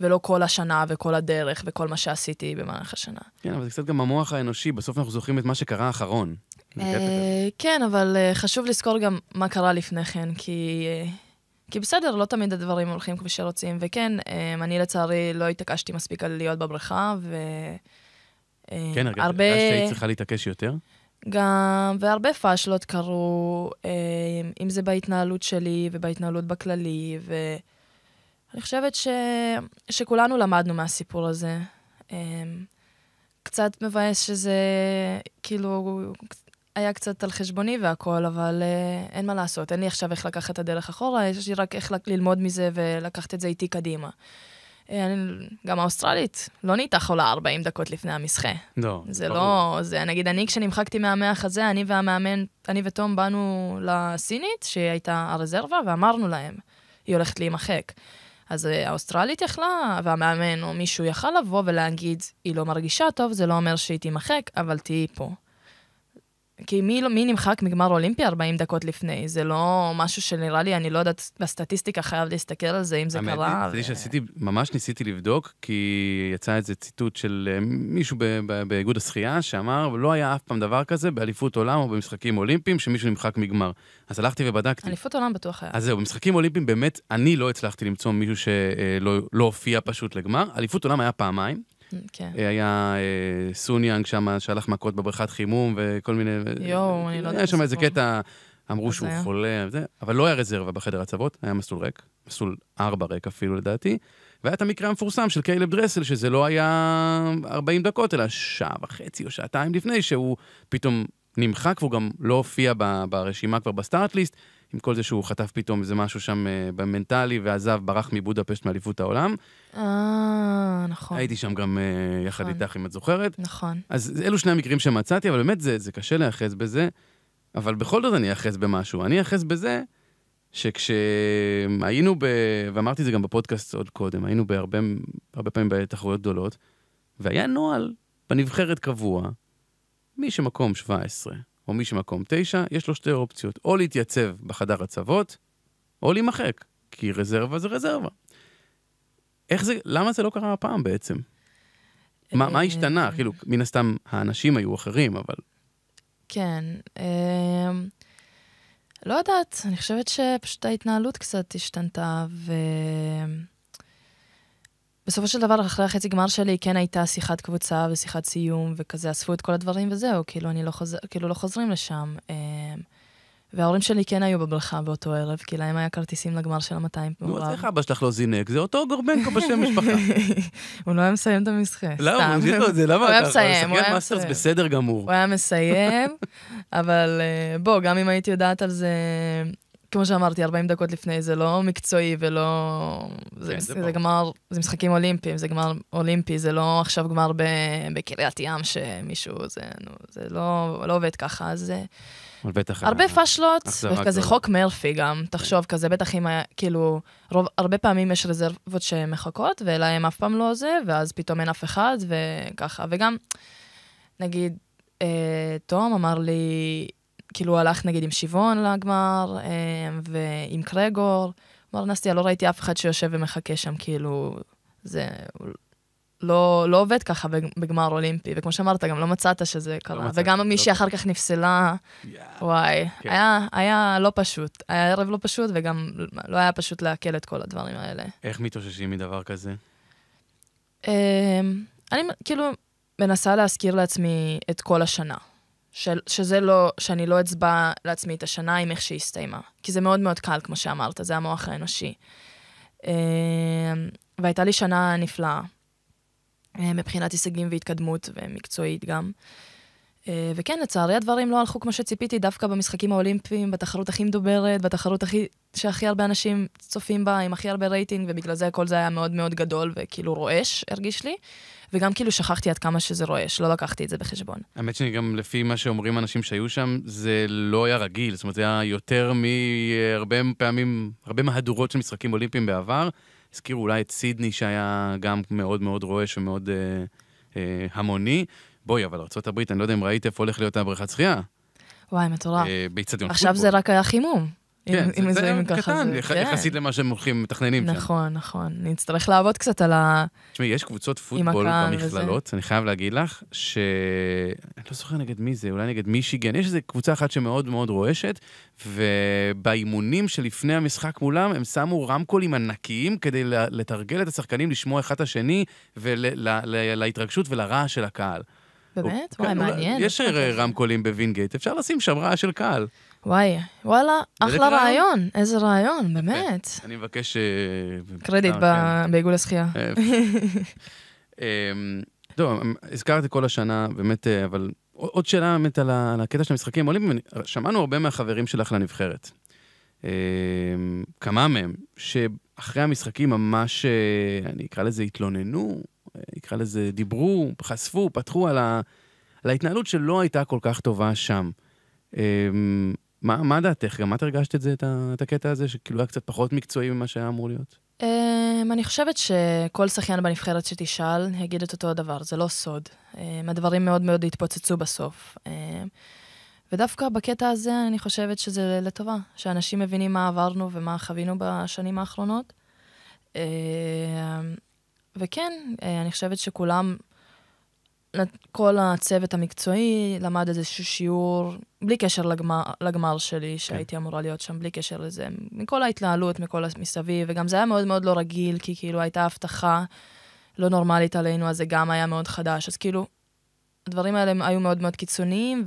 Speaker 2: ולא כל השנה וכל הדרך וכל מה שעשיתי במהלך השנה.
Speaker 1: כן, אבל זה קצת גם המוח האנושי, בסוף אנחנו זוכרים את מה שקרה האחרון.
Speaker 2: אה, כן, אבל אה, חשוב לזכור גם מה קרה לפני כן, כי... אה, כי בסדר, לא תמיד הדברים הולכים כפי שרוצים, וכן, אני לצערי לא התעקשתי מספיק על להיות בבריכה, ו... כן, הרגשתי שהיית צריכה להתעקש יותר? גם, והרבה פאשלות קרו, אה, אם זה בהתנהלות שלי ובהתנהלות בכללי, ואני חושבת ש... שכולנו למדנו מהסיפור הזה. אה, קצת מבאס שזה, כאילו, היה קצת על חשבוני והכל, אבל אה, אין מה לעשות, אין לי עכשיו איך לקחת את הדרך אחורה, יש לי רק איך ללמוד מזה ולקחת את זה איתי קדימה. אה, גם האוסטרלית לא נהייתה חולה 40 דקות לפני המסחה. לא. זה לא, זה נגיד אני כשנמחקתי מהמח הזה, אני והמאמן, אני ותום באנו לסינית, שהייתה הרזרבה, ואמרנו להם, היא הולכת להימחק. אז אה, האוסטרלית יכלה, והמאמן או מישהו יכל לבוא ולהגיד, היא לא מרגישה טוב, זה לא אומר שהיא תימחק, אבל תהיי פה. כי מי, לא- מי נמחק מגמר אולימפי 40 דקות לפני? זה לא משהו שנראה לי, אני לא יודעת, בסטטיסטיקה חייב להסתכל על זה, אם זה קרה. האמת,
Speaker 1: היא שעשיתי, ממש ניסיתי לבדוק, כי יצא איזה ציטוט של אה, מישהו באיגוד השחייה, שאמר, לא היה אף פעם דבר כזה באליפות עולם או במשחקים אולימפיים, שמישהו נמחק מגמר. אז הלכתי ובדקתי.
Speaker 2: אליפות עולם בטוח היה. אז
Speaker 1: זהו, במשחקים אולימפיים באמת, אני לא הצלחתי למצוא מישהו שלא לא הופיע פשוט לגמר. אליפות עולם היה פעמיים. כן. אה, היה אה, סוניאנג שם, שהלך מכות בבריכת חימום וכל מיני... אה,
Speaker 2: יואו, אני לא יודעת. היה שם איזה קטע,
Speaker 1: אמרו שהוא חולה, אבל לא היה רזרבה בחדר הצוות, היה מסלול ריק, מסלול ארבע ריק אפילו לדעתי. והיה את המקרה המפורסם של קיילב דרסל, שזה לא היה 40 דקות, אלא שעה וחצי או שעתיים לפני, שהוא פתאום נמחק, והוא גם לא הופיע ברשימה כבר בסטארט-ליסט. עם כל זה שהוא חטף פתאום איזה משהו שם אה, במנטלי, ועזב, ברח מבודפשט מאליפות העולם.
Speaker 2: אה, נכון. הייתי
Speaker 1: שם גם אה, נכון. יחד איתך, אם את זוכרת. נכון. אז אלו שני המקרים שמצאתי, אבל באמת זה, זה קשה להיאחז בזה, אבל בכל זאת אני אאחז במשהו. אני אאחז בזה שכשהיינו ב... ואמרתי את זה גם בפודקאסט עוד קודם, היינו בהרבה פעמים בתחרויות גדולות, והיה נוהל בנבחרת קבוע, מי שמקום 17, או מי שמקום תשע, יש לו שתי אופציות, או להתייצב בחדר הצוות, או להימחק, כי רזרבה זה רזרבה. איך זה, למה זה לא קרה הפעם בעצם? ما, מה אה, השתנה? כן. כאילו, מן הסתם האנשים היו אחרים, אבל...
Speaker 2: כן. אה, לא יודעת, אני חושבת שפשוט ההתנהלות קצת השתנתה, ו... בסופו של דבר, אחרי החצי גמר שלי, כן הייתה שיחת קבוצה ושיחת סיום, וכזה אספו את כל הדברים וזהו, כאילו, אני לא, חוזר, כאילו לא חוזרים לשם. אמ, וההורים שלי כן היו בבריכה באותו ערב, כי כאילו, להם היה כרטיסים לגמר של ה-200 נו, אז איך אבא
Speaker 1: שלך לא זינק? זה אותו גורבנקו בשם משפחה.
Speaker 2: הוא לא היה מסיים את המשחק, סתם. הוא היה מסיים, הוא היה מסיים, הוא היה מסיים. זה
Speaker 1: בסדר גמור. הוא
Speaker 2: היה מסיים, אבל אה, בוא, גם אם הייתי יודעת על זה כמו שאמרתי, 40 דקות לפני, זה לא מקצועי ולא... כן, זה, כן, מס... זה, זה גמר, זה משחקים אולימפיים, זה גמר אולימפי, זה לא עכשיו גמר ב... בקריית ים שמישהו, זה, נו, זה לא, לא עובד ככה, אז...
Speaker 1: בטח... הרבה פאשלות, וכזה חוק
Speaker 2: מרפי גם, תחשוב כן. כזה, בטח אם היה, כאילו, רוב, הרבה פעמים יש רזרבות שמחכות, ולהם אף פעם לא זה, ואז פתאום אין אף אחד, וככה. וגם, נגיד, אה, תום אמר לי, כאילו הוא הלך נגיד עם שיבון לגמר, אה, ועם קרגור. אמר נסטיה, לא ראיתי אף אחד שיושב ומחכה שם, כאילו, זה לא, לא עובד ככה בגמר אולימפי, וכמו שאמרת, גם לא מצאת שזה קרה. לא וגם מצאת, מי לא שאחר כך נפסלה, yeah. וואי, כן. היה, היה לא פשוט. היה ערב לא פשוט, וגם לא היה פשוט לעכל את כל הדברים האלה.
Speaker 1: איך מתאוששים מדבר כזה?
Speaker 2: אמ, אני כאילו מנסה להזכיר לעצמי את כל השנה. של, שזה לא, שאני לא אצבע לעצמי את השנה עם איך שהיא הסתיימה. כי זה מאוד מאוד קל, כמו שאמרת, זה המוח האנושי. אמ, והייתה לי שנה נפלאה, אה, מבחינת הישגים והתקדמות, ומקצועית גם. אה, וכן, לצערי הדברים לא הלכו כמו שציפיתי, דווקא במשחקים האולימפיים, בתחרות הכי מדוברת, בתחרות הכי, שהכי הרבה אנשים צופים בה, עם הכי הרבה רייטינג, ובגלל זה הכל זה היה מאוד מאוד גדול, וכאילו רועש, הרגיש לי. וגם כאילו שכחתי עד כמה שזה רועש, לא לקחתי את זה בחשבון.
Speaker 1: האמת שגם לפי מה שאומרים אנשים שהיו שם, זה לא היה רגיל, זאת אומרת, זה היה יותר מהרבה פעמים, הרבה מהדורות של משחקים אולימפיים בעבר. הזכירו אולי את סידני, שהיה גם מאוד מאוד רועש ומאוד אה, אה, המוני. בואי, אבל ארה"ב, אני לא יודע אם ראית איפה הולך להיות הבריכת שחייה.
Speaker 2: וואי, מטורף. אה, באיצטדיון פוטבול. עכשיו זה רק היה חימום. כן, אם מזהים ככה. קטן, זה קטן, כן. יחסית
Speaker 1: למה שהם הולכים, מתכננים נכון, שם.
Speaker 2: נכון, נכון. נצטרך לעבוד קצת על ה...
Speaker 1: תשמעי, יש קבוצות פוטבול במכללות, וזה. אני חייב להגיד לך, ש... אני לא זוכר נגד מי זה, אולי נגד מישיגן. יש איזו קבוצה אחת שמאוד מאוד רועשת, ובאימונים שלפני המשחק מולם, הם שמו רמקולים ענקיים כדי לתרגל את השחקנים לשמוע אחד את השני, ולהתרגשות ול... ולרעש של הקהל.
Speaker 2: באמת? אוקיי, וואי, מעניין. יש
Speaker 1: אוקיי. רמקולים בווינגייט, אפשר לשים שם רעש של קהל.
Speaker 2: וואי, וואלה, אחלה רעיון, איזה רעיון, כן. באמת.
Speaker 1: אני מבקש... אה, קרדיט אה,
Speaker 2: כן. בעיגול השחייה. אה,
Speaker 1: אמ, טוב, אמ, הזכרתי כל השנה, באמת, אבל עוד שאלה באמת על הקטע של המשחקים עולים, שמענו הרבה מהחברים שלך לנבחרת. אמ, כמה מהם, שאחרי המשחקים ממש, אני אקרא לזה התלוננו, אקרא לזה דיברו, חשפו, פתחו על ההתנהלות שלא הייתה כל כך טובה שם. מה, מה דעתך? גם את הרגשת את זה, את, את הקטע הזה, שכאילו היה קצת פחות מקצועי ממה שהיה אמור להיות?
Speaker 2: Um, אני חושבת שכל שחיין בנבחרת שתשאל יגיד את אותו הדבר, זה לא סוד. Um, הדברים מאוד מאוד התפוצצו בסוף. Um, ודווקא בקטע הזה אני חושבת שזה לטובה, שאנשים מבינים מה עברנו ומה חווינו בשנים האחרונות. Um, וכן, אה, אני חושבת שכולם כל הצוות המקצועי למד איזשהו שיעור, בלי קשר לגמר, לגמר שלי, כן. שהייתי אמורה להיות שם, בלי קשר לזה, מכל ההתנהלות, מכל המסביב, וגם זה היה מאוד מאוד לא רגיל, כי כאילו הייתה הבטחה לא נורמלית עלינו, אז זה גם היה מאוד חדש. אז כאילו, הדברים האלה היו מאוד מאוד קיצוניים,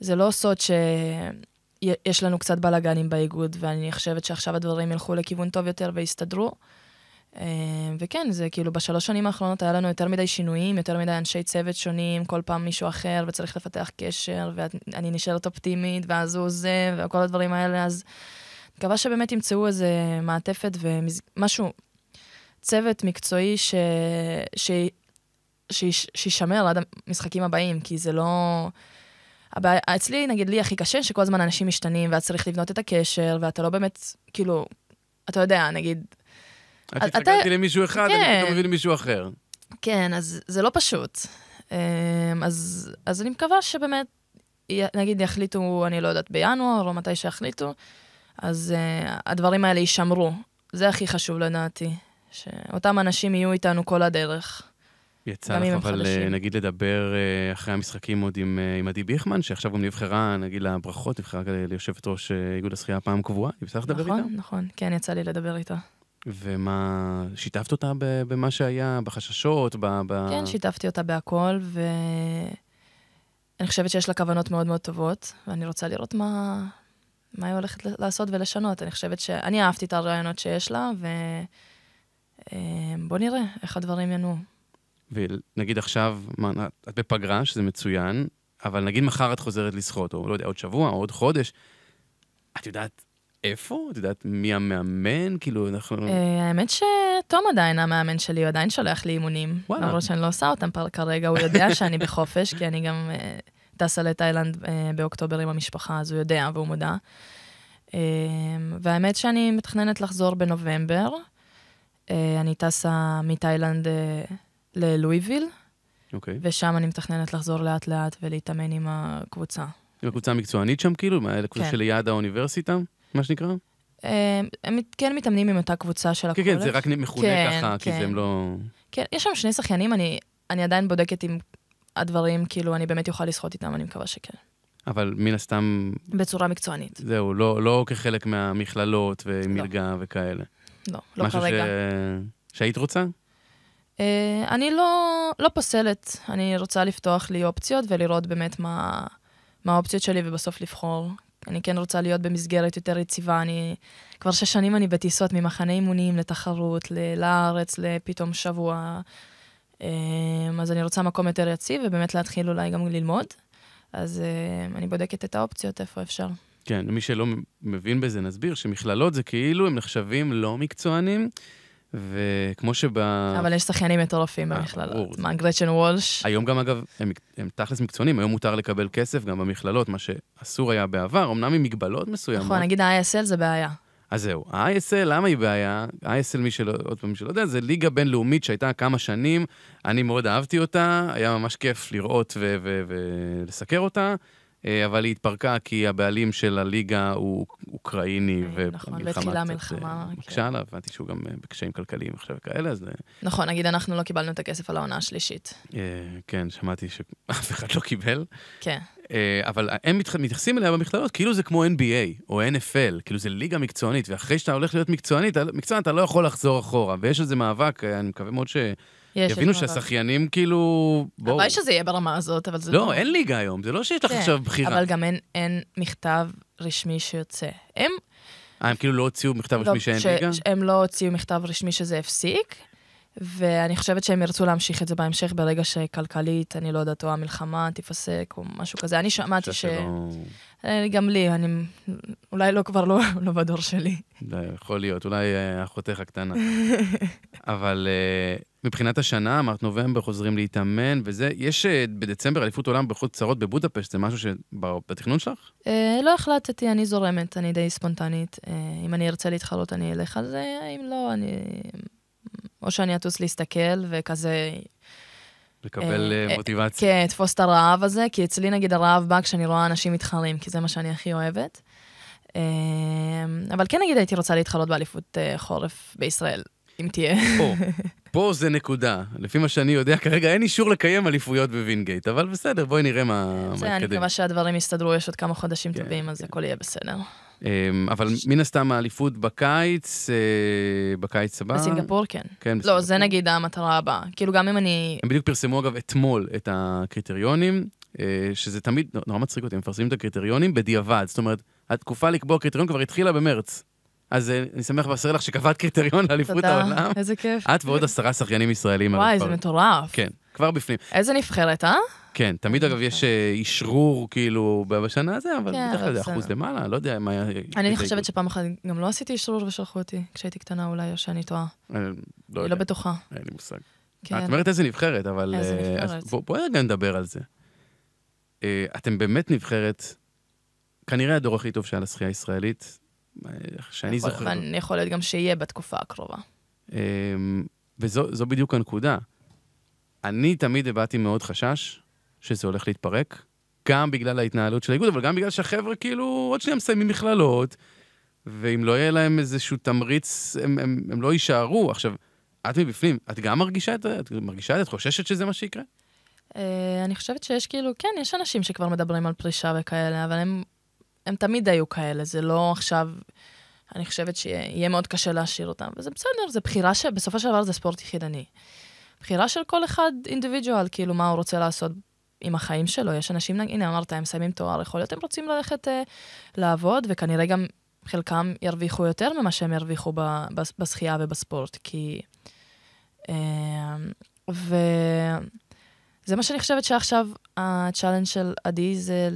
Speaker 2: וזה לא סוד שיש לנו קצת בלאגנים באיגוד, ואני חושבת שעכשיו הדברים ילכו לכיוון טוב יותר ויסתדרו. אה, וכן, זה כאילו בשלוש שנים האחרונות היה לנו יותר מדי שינויים, יותר מדי אנשי צוות שונים, כל פעם מישהו אחר, וצריך לפתח קשר, ואני נשארת אופטימית, ואז הוא עוזב, וכל הדברים האלה, אז מקווה שבאמת ימצאו איזה מעטפת ומשהו, צוות מקצועי ש... ש... ש... שישמר עד המשחקים הבאים, כי זה לא... הבעיה, אצלי, נגיד, לי הכי קשה, שכל הזמן אנשים משתנים, ואז צריך לבנות את הקשר, ואתה לא באמת, כאילו, אתה יודע, נגיד, עד שהתרגלתי למישהו אחד, כן. אני פתאום מביא
Speaker 1: למישהו אחר.
Speaker 2: כן, אז זה לא פשוט. אמ, אז, אז אני מקווה שבאמת, נגיד יחליטו, אני לא יודעת, בינואר או מתי שיחליטו, אז uh, הדברים האלה יישמרו. זה הכי חשוב לדעתי, שאותם אנשים יהיו איתנו כל הדרך.
Speaker 1: יצא לך אבל אה, חדשים. נגיד לדבר אה, אחרי המשחקים עוד עם, עם עדי ביכמן, שעכשיו גם נבחרה, נגיד לה ברכות, נבחרה ליושבת ראש איגוד השחייה פעם קבועה, יצא לך לדבר איתה?
Speaker 2: נכון, נכון, כן, יצא לי לדבר איתה.
Speaker 1: ומה, שיתפת אותה במה שהיה, בחששות, ב... ב... כן, שיתפתי
Speaker 2: אותה בהכל, ואני חושבת שיש לה כוונות מאוד מאוד טובות, ואני רוצה לראות מה, מה היא הולכת לעשות ולשנות. אני חושבת ש... אני אהבתי את הרעיונות שיש לה, ובוא אה, נראה איך הדברים ינועו.
Speaker 1: ונגיד עכשיו, את בפגרה, שזה מצוין, אבל נגיד מחר את חוזרת לשחות, או לא יודע, עוד שבוע, או עוד חודש, את יודעת איפה? את יודעת מי המאמן? כאילו, אנחנו... אה,
Speaker 2: האמת שתום עדיין המאמן שלי, הוא עדיין שולח לי אימונים. וואלה. למרות שאני לא עושה אותם כרגע, הוא יודע שאני בחופש, כי אני גם אה, טסה לתאילנד אה, באוקטובר עם המשפחה, אז הוא יודע והוא מודע. והאמת שאני מתכננת לחזור בנובמבר. אני טסה מתאילנד ללואיביל, okay. אוקיי. ושם אני מתכננת לחזור לאט-לאט ולהתאמן עם הקבוצה.
Speaker 1: עם הקבוצה המקצוענית שם, כאילו? מה, הקבוצה כן. שליד האוניברסיטה? מה שנקרא?
Speaker 2: אמ, הם כן מתאמנים עם אותה קבוצה של הקולג'. כן, כן, זה רק מכונה כן, ככה, כי כן. זה הם לא... כן, יש שם שני שחיינים, אני, עדיין בודקת אם הדברים, כאילו, אני באמת אוכל לשחות איתם, אני מקווה שכן.
Speaker 1: אבל מן הסתם...
Speaker 2: בצורה מקצוענית.
Speaker 1: זהו, לא, לא כחלק מהמכללות לא. ומלגה וכאלה. לא, לא כרגע. משהו שהיית רוצה?
Speaker 2: אה, אני לא, לא, פוסלת, אני רוצה לפתוח לי אופציות ולראות באמת מה האופציות שלי ובסוף לבחור, אני כן רוצה להיות במסגרת יותר יציבה. אני... כבר שש שנים אני בטיסות ממחנה אימונים לתחרות, ל... לארץ, לפתאום שבוע. אמ, אז אני רוצה מקום יותר יציב, ובאמת להתחיל אולי גם ללמוד. אז אמ, אני בודקת את האופציות, איפה אפשר.
Speaker 1: כן, מי שלא מבין בזה, נסביר שמכללות זה כאילו הם נחשבים לא מקצוענים. וכמו שב... אבל
Speaker 2: יש שחיינים מטורפים אה, במכללה.
Speaker 1: מה, גרצ'ן וולש? היום גם, אגב, הם, הם תכלס מקצוענים, היום מותר לקבל כסף גם במכללות, מה שאסור היה בעבר, אמנם עם מגבלות מסוימות. נכון, נגיד
Speaker 2: ה-ISL זה בעיה.
Speaker 1: אז זהו, ה-ISL, למה היא בעיה? ה-ISL, מי שלא, עוד פעם, מי שלא יודע, זה ליגה בינלאומית שהייתה כמה שנים, אני מאוד אהבתי אותה, היה ממש כיף לראות ולסקר אותה. אה, אבל היא התפרקה כי הבעלים של הליגה הוא אוקראיני, אה, נכון, קצת אה, מקשה עליו, כן. הבנתי שהוא גם בקשיים כלכליים עכשיו וכאלה, אז...
Speaker 2: נכון, נגיד אנחנו לא קיבלנו את הכסף על העונה השלישית.
Speaker 1: כן, שמעתי שאף אחד לא קיבל. כן. אבל הם מתייחסים אליה במכללות כאילו זה כמו NBA או NFL, כאילו זה ליגה מקצוענית, ואחרי שאתה הולך להיות מקצוענית, לא, מקצוען אתה לא יכול לחזור אחורה, ויש איזה מאבק, אני מקווה מאוד ש...
Speaker 2: יבינו שהשחיינים
Speaker 1: כאילו... בואו. הבעיה
Speaker 2: שזה יהיה ברמה הזאת, אבל זה לא... לא, אין
Speaker 1: ליגה היום, זה לא שיש לך כן, עכשיו בחירה. אבל
Speaker 2: גם אין מכתב רשמי שיוצא. הם...
Speaker 1: אה, הם כאילו לא הוציאו מכתב לא, רשמי שאין ליגה?
Speaker 2: הם לא הוציאו מכתב רשמי שזה הפסיק, ואני חושבת שהם ירצו להמשיך את זה בהמשך, ברגע שכלכלית, אני לא יודעת, או המלחמה תיפסק, או משהו כזה. אני שמעתי ש... שלא... אה, גם לי, אני אולי לא כבר לא, לא בדור שלי. לא,
Speaker 1: יכול להיות, אולי אה, אחותך הקטנה. אבל אה, מבחינת השנה, אמרת נובמבר, חוזרים להתאמן וזה. יש בדצמבר אליפות עולם בחוץ צרות בבודפשט, זה משהו שבתכנון שלך?
Speaker 2: לא החלטתי, אני זורמת, אני די ספונטנית. אם אני ארצה להתחרות, אני אלך על זה, אם לא, אני... או שאני אטוס להסתכל וכזה... לקבל אה, אה, אה, מוטיבציה. כן, תפוס את הרעב הזה, כי אצלי נגיד הרעב בא כשאני רואה אנשים מתחרים, כי זה מה שאני הכי אוהבת. אה, אבל כן נגיד הייתי רוצה להתחלות באליפות אה, חורף בישראל, אם תהיה. פה,
Speaker 1: פה זה נקודה. לפי מה שאני יודע, כרגע אין אישור לקיים אליפויות בווינגייט, אבל בסדר, בואי נראה מה... זה, מה אני מקווה
Speaker 2: שהדברים יסתדרו, יש עוד כמה חודשים כן, טובים, אז כן. הכל יהיה בסדר.
Speaker 1: אמ, אבל מן הסתם האליפות בקיץ, אה, בקיץ הבא. בסינגפור, כן. כן, בסינגפור. לא, זה
Speaker 2: נגיד המטרה הבאה. כאילו, גם אם אני...
Speaker 1: הם בדיוק פרסמו, אגב, אתמול את הקריטריונים, אה, שזה תמיד, נורא מצחיק אותי, הם מפרסמים את הקריטריונים בדיעבד. זאת אומרת, התקופה לקבוע קריטריון כבר התחילה במרץ. אז אה, אני שמח לבשר לך שקבעת קריטריון לאליפות העולם. תודה, איזה כיף. את ועוד עשרה שחיינים ישראלים. וואי, זה
Speaker 2: מטורף.
Speaker 1: כן. כבר בפנים.
Speaker 2: איזה נבחרת, אה?
Speaker 1: כן, תמיד אגב יש אישרור אה, כאילו בשנה הזה, אבל כן, בדרך כלל זה אחוז למעלה, לא יודע מה היה... אני חושבת
Speaker 2: שפעם אחת גם לא עשיתי אישרור ושלחו אותי, כשהייתי קטנה אולי, או שאני טועה.
Speaker 1: אה, לא יודע. היא לא בטוחה. אין לי מושג. כן. את אומרת איזה נבחרת, אבל... איזה אה, נבחרת. בואי רגע נדבר על זה. אתם באמת נבחרת, כנראה הדור הכי טוב שהיה לשחייה הישראלית, שאני זוכר. ואני
Speaker 2: יכול להיות גם שיהיה בתקופה הקרובה.
Speaker 1: אמ, וזו בדיוק הנקודה. אני תמיד הבעתי מאוד חשש שזה הולך להתפרק, גם בגלל ההתנהלות של האיגוד, אבל גם בגלל שהחבר'ה כאילו עוד שניה מסיימים מכללות, ואם לא יהיה להם איזשהו תמריץ, הם, הם, הם לא יישארו. עכשיו, את מבפנים, את גם מרגישה את זה? את מרגישה את זה? את חוששת שזה מה שיקרה?
Speaker 2: אה, אני חושבת שיש כאילו, כן, יש אנשים שכבר מדברים על פרישה וכאלה, אבל הם, הם תמיד היו כאלה, זה לא עכשיו... אני חושבת שיהיה מאוד קשה להשאיר אותם, וזה בסדר, זה בחירה שבסופו של דבר זה ספורט יחידני. בחירה של כל אחד אינדיבידואל, כאילו, מה הוא רוצה לעשות עם החיים שלו. יש אנשים, הנה, אמרת, הם מסיימים תואר, יכול להיות הם רוצים ללכת אה, לעבוד, וכנראה גם חלקם ירוויחו יותר ממה שהם ירוויחו בשחייה ובספורט, כי... אה, אמ, וזה מה שאני חושבת שעכשיו הצ'אלנג' של עדי זה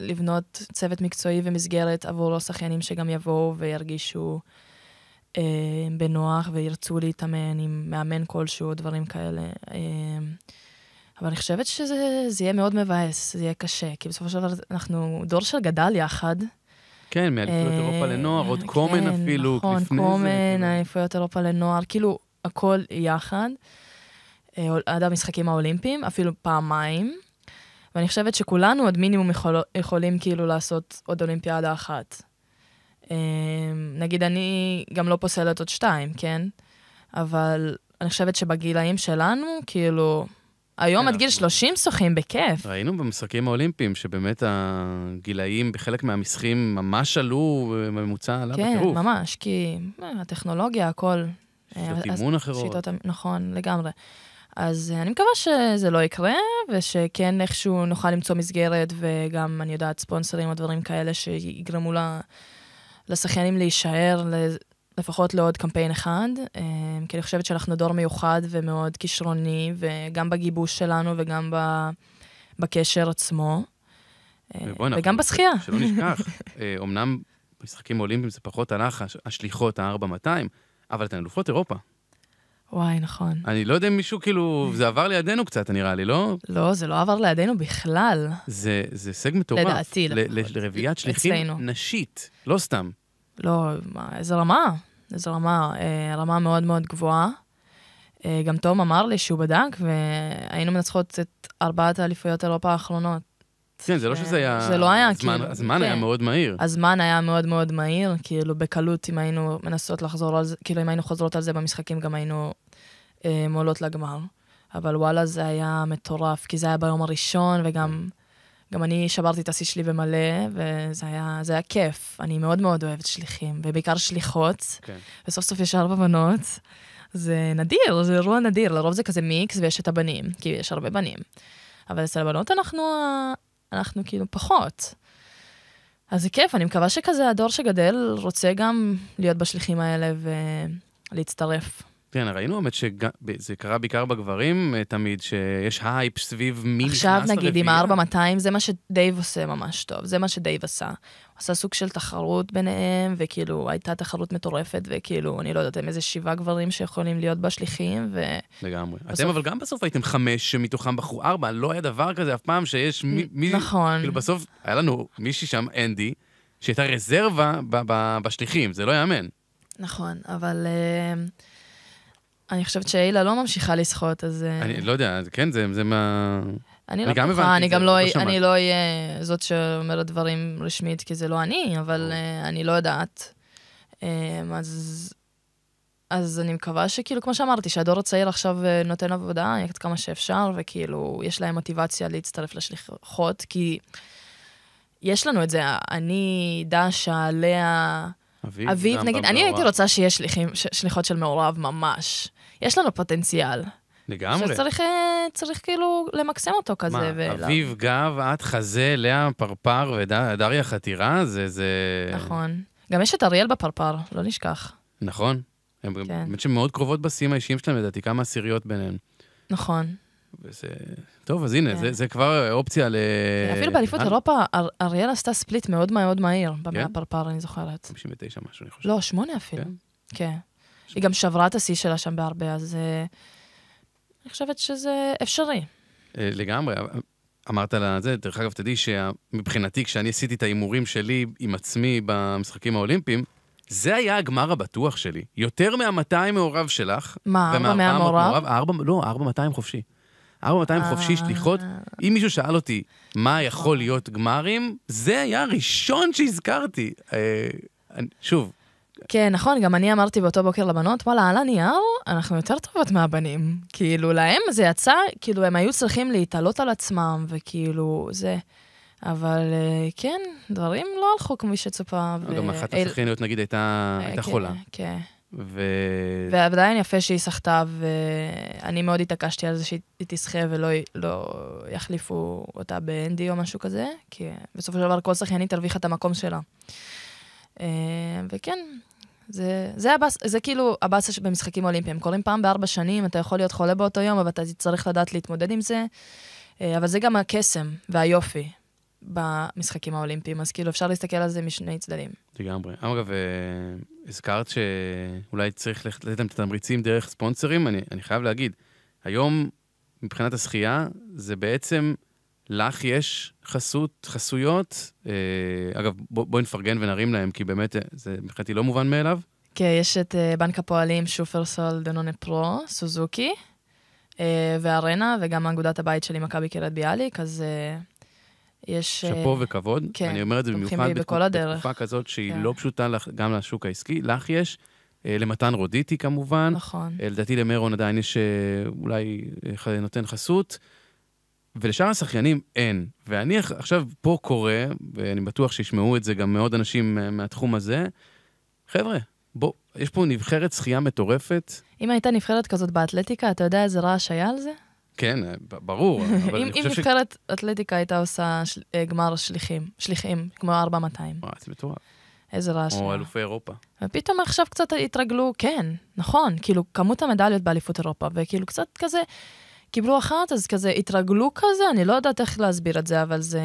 Speaker 2: לבנות צוות מקצועי ומסגרת עבור השחיינים שגם יבואו וירגישו אה, אה, בנוח וירצו להתאמן עם מאמן כלשהו, או דברים כאלה. אה, אבל אני חושבת שזה יהיה מאוד מבאס, זה יהיה קשה, כי בסופו של דבר אנחנו דור של גדל יחד. כן, מאליפויות אה, אירופה לנוער, עוד כן, קומן נכון, אפילו, נכון, לפני קומן, זה. נכון, קומן, אליפויות אירופה לנוער, כאילו, הכל יחד. אה, עד המשחקים האולימפיים, אפילו פעמיים. ואני חושבת שכולנו עוד מינימום יכול, יכולים כאילו לעשות עוד אולימפיאדה אחת. אמ, נגיד, אני גם לא פוסלת עוד שתיים, כן? אבל אני חושבת שבגילאים שלנו, כאילו, היום כן, עד גיל 30 שוחים בכיף.
Speaker 1: ראינו במשחקים האולימפיים, שבאמת הגילאים בחלק מהמסחים ממש עלו, בממוצע עליו כן, בטירוף. כן,
Speaker 2: ממש, כי אה, הטכנולוגיה, הכל.
Speaker 1: אה, שיטות אימון אחרות.
Speaker 2: נכון, לגמרי. אז אה, אני מקווה שזה לא יקרה, ושכן איכשהו נוכל למצוא מסגרת, וגם, אני יודעת, ספונסרים או דברים כאלה שיגרמו לה... לשחיינים להישאר לפחות לעוד קמפיין אחד, אה, כי אני חושבת שאנחנו דור מיוחד ומאוד כישרוני, וגם בגיבוש שלנו וגם בקשר עצמו,
Speaker 1: אה, וגם בשחייה. שלא נשכח, אה, אמנם משחקים אולימפיים זה פחות הלך, השליחות, ה 4200 אבל אתן אלופות אירופה. וואי, נכון. אני לא יודע אם מישהו, כאילו, זה עבר לידינו קצת, נראה לי, לא? לא,
Speaker 2: זה לא עבר לידינו בכלל.
Speaker 1: זה הישג מטורף. לדעתי, לפחות. לרביעיית שליחים נשית, לא סתם.
Speaker 2: לא, איזה רמה, איזה רמה, אה, רמה מאוד מאוד גבוהה. אה, גם תום אמר לי שהוא בדק, והיינו מנצחות את ארבעת האליפויות אירופה האחרונות. כן, זה לא כן. שזה היה... זה לא היה, הזמן, כאילו... הזמן כן. היה מאוד מהיר. הזמן היה מאוד מאוד מהיר, כאילו בקלות, אם היינו מנסות לחזור על זה, כאילו אם היינו חוזרות על זה במשחקים, גם היינו אה, מועלות לגמר. אבל וואלה, זה היה מטורף, כי זה היה ביום הראשון, וגם... גם אני שברתי את השיא שלי במלא, וזה היה, היה כיף. אני מאוד מאוד אוהבת שליחים, ובעיקר שליחות. כן. וסוף סוף יש ארבע בנות. זה נדיר, זה אירוע נדיר. לרוב זה כזה מיקס, ויש את הבנים, כי יש הרבה בנים. אבל אצל הבנות אנחנו, אנחנו כאילו פחות. אז זה כיף, אני מקווה שכזה הדור שגדל רוצה גם להיות בשליחים האלה ולהצטרף.
Speaker 1: כן, ראינו באמת שזה קרה בעיקר בגברים אה, תמיד, שיש הייפ סביב מי נכנס לרביעי. עכשיו נגיד עם ה-4200,
Speaker 2: זה מה שדייב עושה ממש טוב, זה מה שדייב עשה. הוא עשה סוג של תחרות ביניהם, וכאילו הייתה תחרות מטורפת, וכאילו, אני לא יודעת, הם איזה שבעה גברים שיכולים להיות בשליחים, ו...
Speaker 1: לגמרי. בסוף... אתם אבל גם בסוף הייתם חמש, שמתוכם בחרו ארבע, לא היה דבר כזה אף פעם שיש מי... מי... נכון. כאילו בסוף היה לנו מישהי שם, אנדי, שהייתה רזרבה בשליחים, זה לא יאמן.
Speaker 2: נכון, אבל... Uh... אני חושבת שהילה לא ממשיכה לשחות, אז... אה, אני
Speaker 1: לא יודע, כן, זה, זה מה... אני, אני לא בטוחה, אני גם לא, לא אני
Speaker 2: לא אהיה זאת שאומרת דברים רשמית, כי זה לא אני, אבל uh, אני לא יודעת. Um, אז, אז אני מקווה שכאילו, כמו שאמרתי, שהדור הצעיר עכשיו נותן עבודה עד כמה שאפשר, וכאילו, יש להם מוטיבציה להצטרף לשליחות, כי יש לנו את זה, אני, דשה, לאה...
Speaker 1: אביב, אביב נגיד, אני הייתי רוצה
Speaker 2: שיהיה שליחים, ש, שליחות של מעורב ממש. יש לנו פוטנציאל.
Speaker 1: לגמרי. שצריך
Speaker 2: אה, צריך כאילו למקסם אותו כזה. מה, ולא. אביב
Speaker 1: גב, את חזה, לאה פרפר ודריה חתירה, זה, זה...
Speaker 2: נכון. גם יש את אריאל בפרפר, לא נשכח.
Speaker 1: נכון. הן כן. באמת שמאוד קרובות בשיאים האישיים שלהם, לדעתי, כמה עשיריות ביניהן. נכון. וזה... טוב, אז הנה, כן. זה, זה כבר אופציה ל... כן, אפילו באליפות אה? אירופה,
Speaker 2: אר... אריאל עשתה ספליט מאוד מאוד מהיר, במאה כן? הפרפר, אני זוכרת. 59 משהו, אני חושב. לא, שמונה אפילו. כן. כן. היא גם שברה את השיא שלה שם בהרבה, אז אה, אני חושבת שזה אפשרי.
Speaker 1: אה, לגמרי. אמרת לה זה, דרך אגב, תדעי שמבחינתי, כשאני עשיתי את ההימורים שלי עם עצמי במשחקים האולימפיים, זה היה הגמר הבטוח שלי. יותר מה-200 מעורב שלך. מה, 400 מעורב? ארבע, לא, 4 חופשי. 4,200 חופשי אה. שליחות. אם מישהו שאל אותי מה יכול להיות גמרים, זה היה הראשון שהזכרתי. שוב,
Speaker 2: כן, נכון, גם אני אמרתי באותו בוקר לבנות, וואלה, על הנייר, אנחנו יותר טובות מהבנים. כאילו, להם זה יצא, כאילו, הם היו צריכים להתעלות על עצמם, וכאילו, זה... אבל אה, כן, דברים לא הלכו כמו שצופה. לא, גם אחת השחקניות,
Speaker 1: נגיד, הייתה אה, כן, חולה. כן. ו...
Speaker 2: ועדיין יפה שהיא סחטה, ואני מאוד התעקשתי על זה שהיא תסחה ולא לא יחליפו אותה באנדי או משהו כזה, כי בסופו של דבר כל שחקנית תרוויח את המקום שלה. אה, וכן, זה, זה, הבס, זה כאילו הבאסה במשחקים אולימפיים. קוראים פעם בארבע שנים, אתה יכול להיות חולה באותו יום, אבל אתה צריך לדעת להתמודד עם זה. אה, אבל זה גם הקסם והיופי במשחקים האולימפיים, אז כאילו אפשר להסתכל על זה משני צדדים.
Speaker 1: לגמרי. אגב, אה, הזכרת שאולי צריך לתת להם את התמריצים דרך ספונסרים, אני, אני חייב להגיד, היום מבחינת השחייה, זה בעצם... לך יש חסות, חסויות? אה, אגב, בואי נפרגן ונרים להם, כי באמת אה, זה מבחינתי לא מובן מאליו.
Speaker 2: כן, יש את אה, בנק הפועלים, שופרסול, דנונה פרו, סוזוקי, וארנה, וגם אגודת הבית שלי, מכבי קריית ביאליק, אז יש... שאפו
Speaker 1: וכבוד. כן, אני אומר את זה במיוחד בתקופ... בתקופה כזאת שהיא כן. לא פשוטה גם לשוק העסקי. לך יש, למתן רודיטי כמובן. נכון. לדעתי למרון עדיין יש אולי נותן חסות. ולשאר השחיינים אין. ואני עכשיו פה קורא, ואני בטוח שישמעו את זה גם מאוד אנשים אה, מהתחום הזה, חבר'ה, בוא, יש פה נבחרת שחייה מטורפת.
Speaker 2: אם הייתה נבחרת כזאת באתלטיקה, אתה יודע איזה רעש היה על זה?
Speaker 1: כן, אה, ברור. אם, אם נבחרת
Speaker 2: ש... אתלטיקה הייתה עושה של... אה, גמר שליחים, שליחים, כמו 4200. וואי, זה מטורף. איזה רעש. או אלופי אירופה. ופתאום עכשיו קצת התרגלו, כן, נכון, כאילו, כמות המדליות באליפות אירופה, וכאילו קצת כזה... קיבלו אחת, אז כזה התרגלו כזה, אני לא יודעת איך להסביר את זה, אבל זה,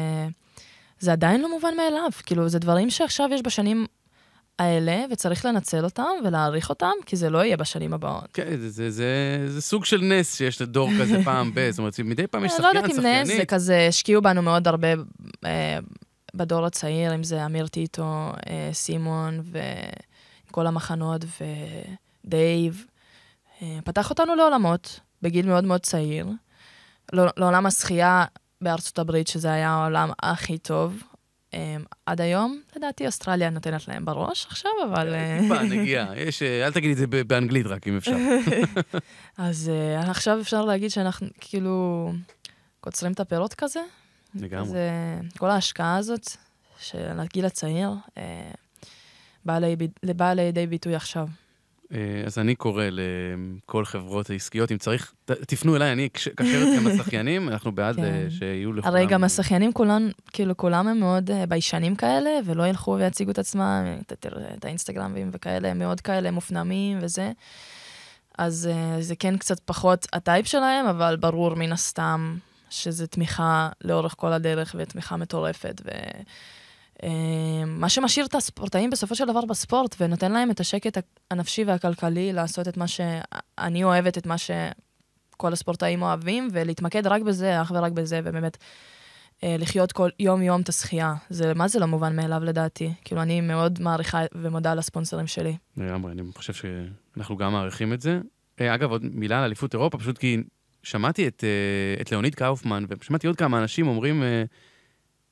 Speaker 2: זה עדיין לא מובן מאליו. כאילו, זה דברים שעכשיו יש בשנים האלה, וצריך לנצל אותם ולהעריך אותם, כי זה לא יהיה בשנים הבאות.
Speaker 1: כן, זה, זה, זה, זה סוג של נס שיש לדור כזה פעם ב... זאת אומרת, מדי פעם יש שחקן אני לא יודעת אם נס, זה
Speaker 2: כזה, השקיעו בנו מאוד הרבה אה, בדור הצעיר, אם זה אמיר טיטו, אה, סימון, וכל המחנות, ודייב. אה, פתח אותנו לעולמות. בגיל מאוד מאוד צעיר, לא, לעולם השחייה בארצות הברית, שזה היה העולם הכי טוב. אמ, עד היום, לדעתי, אוסטרליה נותנת להם בראש עכשיו, אבל... אה, אה, טיפה, נגיעה.
Speaker 1: יש, אה, אל תגידי את זה באנגלית רק, אם אפשר.
Speaker 2: אז עכשיו אפשר להגיד שאנחנו כאילו קוצרים את הפירות כזה. לגמרי. זה כל ההשקעה הזאת של הגיל הצעיר באה לידי ביטוי עכשיו.
Speaker 1: אה, אז אני קורא לכל חברות העסקיות, אם צריך, תפנו אליי, אני אקשר אתכם לשחיינים, אנחנו בעד אה, כן. שיהיו לכולם... הרי גם
Speaker 2: השחיינים כולם, כאילו כולם הם מאוד אה, ביישנים כאלה, ולא ילכו ויציגו את עצמם, את את האינסטגרמים וכאלה, הם מאוד כאלה מופנמים וזה. אז זה כן קצת פחות הטייפ שלהם, אבל ברור מן הסתם שזה תמיכה לאורך כל הדרך, ותמיכה מטורפת, ו... אמ, מה שמשאיר את הספורטאים בסופו של דבר בספורט, ונותן להם את השקט הנפשי והכלכלי לעשות את מה שאני אוהבת, את מה שכל הספורטאים אוהבים, ולהתמקד רק בזה, אך ורק בזה, ובאמת אה, לחיות כל יום-יום את השחייה. זה, מה זה לא מובן מאליו לדעתי? כאילו, אני מאוד מעריכה ומודה לספונסרים שלי.
Speaker 1: לגמרי, אני חושב שאנחנו גם מעריכים את זה. אה, אגב, עוד מילה על אליפות אירופה, פשוט כי שמעתי את, אה, את ליאוניד קאופמן, ושמעתי עוד כמה אנשים אומרים...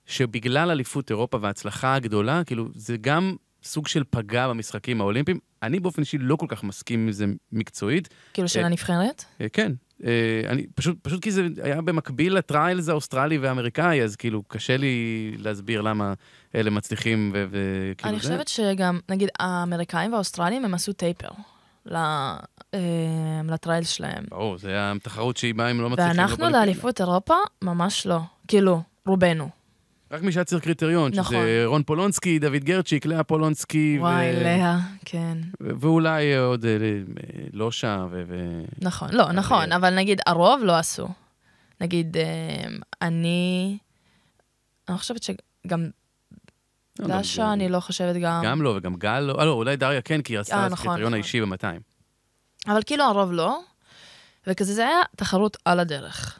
Speaker 1: שבגלל אליפות אירופה וההצלחה הגדולה, כאילו, זה גם סוג של פגע במשחקים האולימפיים. אני באופן אישי לא כל כך מסכים עם זה מקצועית.
Speaker 2: כאילו של אה, הנבחרת?
Speaker 1: אה, כן. אה, אני, פשוט, פשוט כי זה היה במקביל לטריילס האוסטרלי והאמריקאי, אז כאילו קשה לי להסביר למה אלה מצליחים וכאילו אני זה. אני חושבת
Speaker 2: שגם, נגיד, האמריקאים והאוסטרלים הם עשו טייפר. לטריילס שלהם.
Speaker 1: ברור, זו הייתה תחרות שהיא באה אם לא מצליחים. ואנחנו לאליפות
Speaker 2: אירופה, ממש לא. כאילו, רובנו. רק מי שהיה צריך
Speaker 1: קריטריון, נכון. שזה רון פולונסקי, דוד גרצ'יק, לאה פולונסקי. וואי, ו... לאה, כן. ו- ואולי עוד לושה אה, אה, לא ו... ו... נכון, לא,
Speaker 2: אבל... נכון, אה, אבל נגיד הרוב לא עשו. נגיד, אני... אני חושבת שגם לא, דשה, אני לא חושבת גם... גם
Speaker 1: לא, וגם גל לא. אה, לא, אולי דריה כן, כי היא עשתה את הקריטריון נכון, נכון. האישי ב-200.
Speaker 2: אבל כאילו הרוב לא, וכזה זה היה תחרות על הדרך.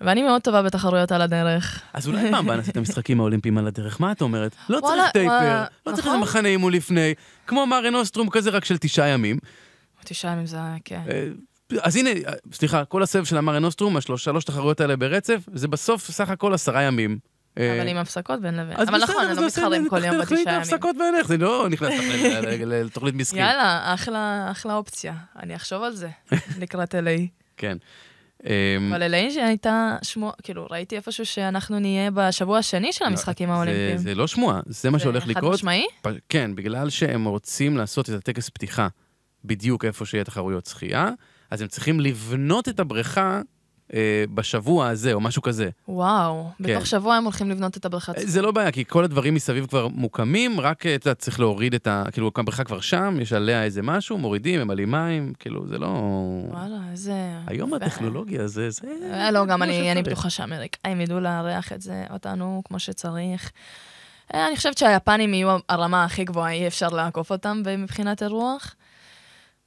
Speaker 2: ואני מאוד טובה בתחרויות על הדרך. אז אולי פעם הבאה נעשה
Speaker 1: את המשחקים האולימפיים על הדרך, מה את אומרת? לא צריך טייפר, לא צריך נכון. איזה מחנה אימון לפני, כמו מארי נוסטרום כזה רק של תשעה ימים.
Speaker 2: תשעה ימים זה היה, כן. אה,
Speaker 1: אז הנה, אה, סליחה, כל הסבב של המארי נוסטרום, השלוש תחרויות האלה ברצף, זה בסוף סך הכל עשרה ימים. אה, אבל
Speaker 2: עם הפסקות בין לבין. אבל נכון, הם לא מתחרים כל יום בתשעה ימים. תחליט הפסקות
Speaker 1: בינך, זה לא נכנס לתוכנית מסכים.
Speaker 2: יאללה, אחלה אופציה. אני אחשוב על זה לקראת אליי.
Speaker 1: כן. אמ, אבל
Speaker 2: אלאי שהייתה שמועה, כאילו, ראיתי איפשהו שאנחנו נהיה בשבוע השני של לא, המשחקים האולימפיים. זה
Speaker 1: לא שמועה, זה מה שהולך לקרות. זה חד משמעי? כן, בגלל שהם רוצים לעשות את הטקס פתיחה בדיוק איפה שיהיה תחרויות שחייה, אז הם צריכים לבנות את הבריכה אה, בשבוע הזה, או משהו כזה.
Speaker 2: וואו, כן. בתוך שבוע הם הולכים לבנות את הבריכה. זה
Speaker 1: לא בעיה, כי כל הדברים מסביב כבר מוקמים, רק אה, אתה צריך להוריד את ה... כאילו, הבריכה כבר שם, יש עליה איזה משהו, מורידים, ממלאים מים, כאילו, זה לא... וואלה,
Speaker 2: איזה... היום ו... הטכנולוגיה זה... זה... אה, לא, גם אני, אני בטוחה שאמריק, הם ידעו לארח את זה אותנו כמו שצריך. אה, אני חושבת שהיפנים יהיו הרמה הכי גבוהה, אי אפשר לעקוף אותם מבחינת הרוח.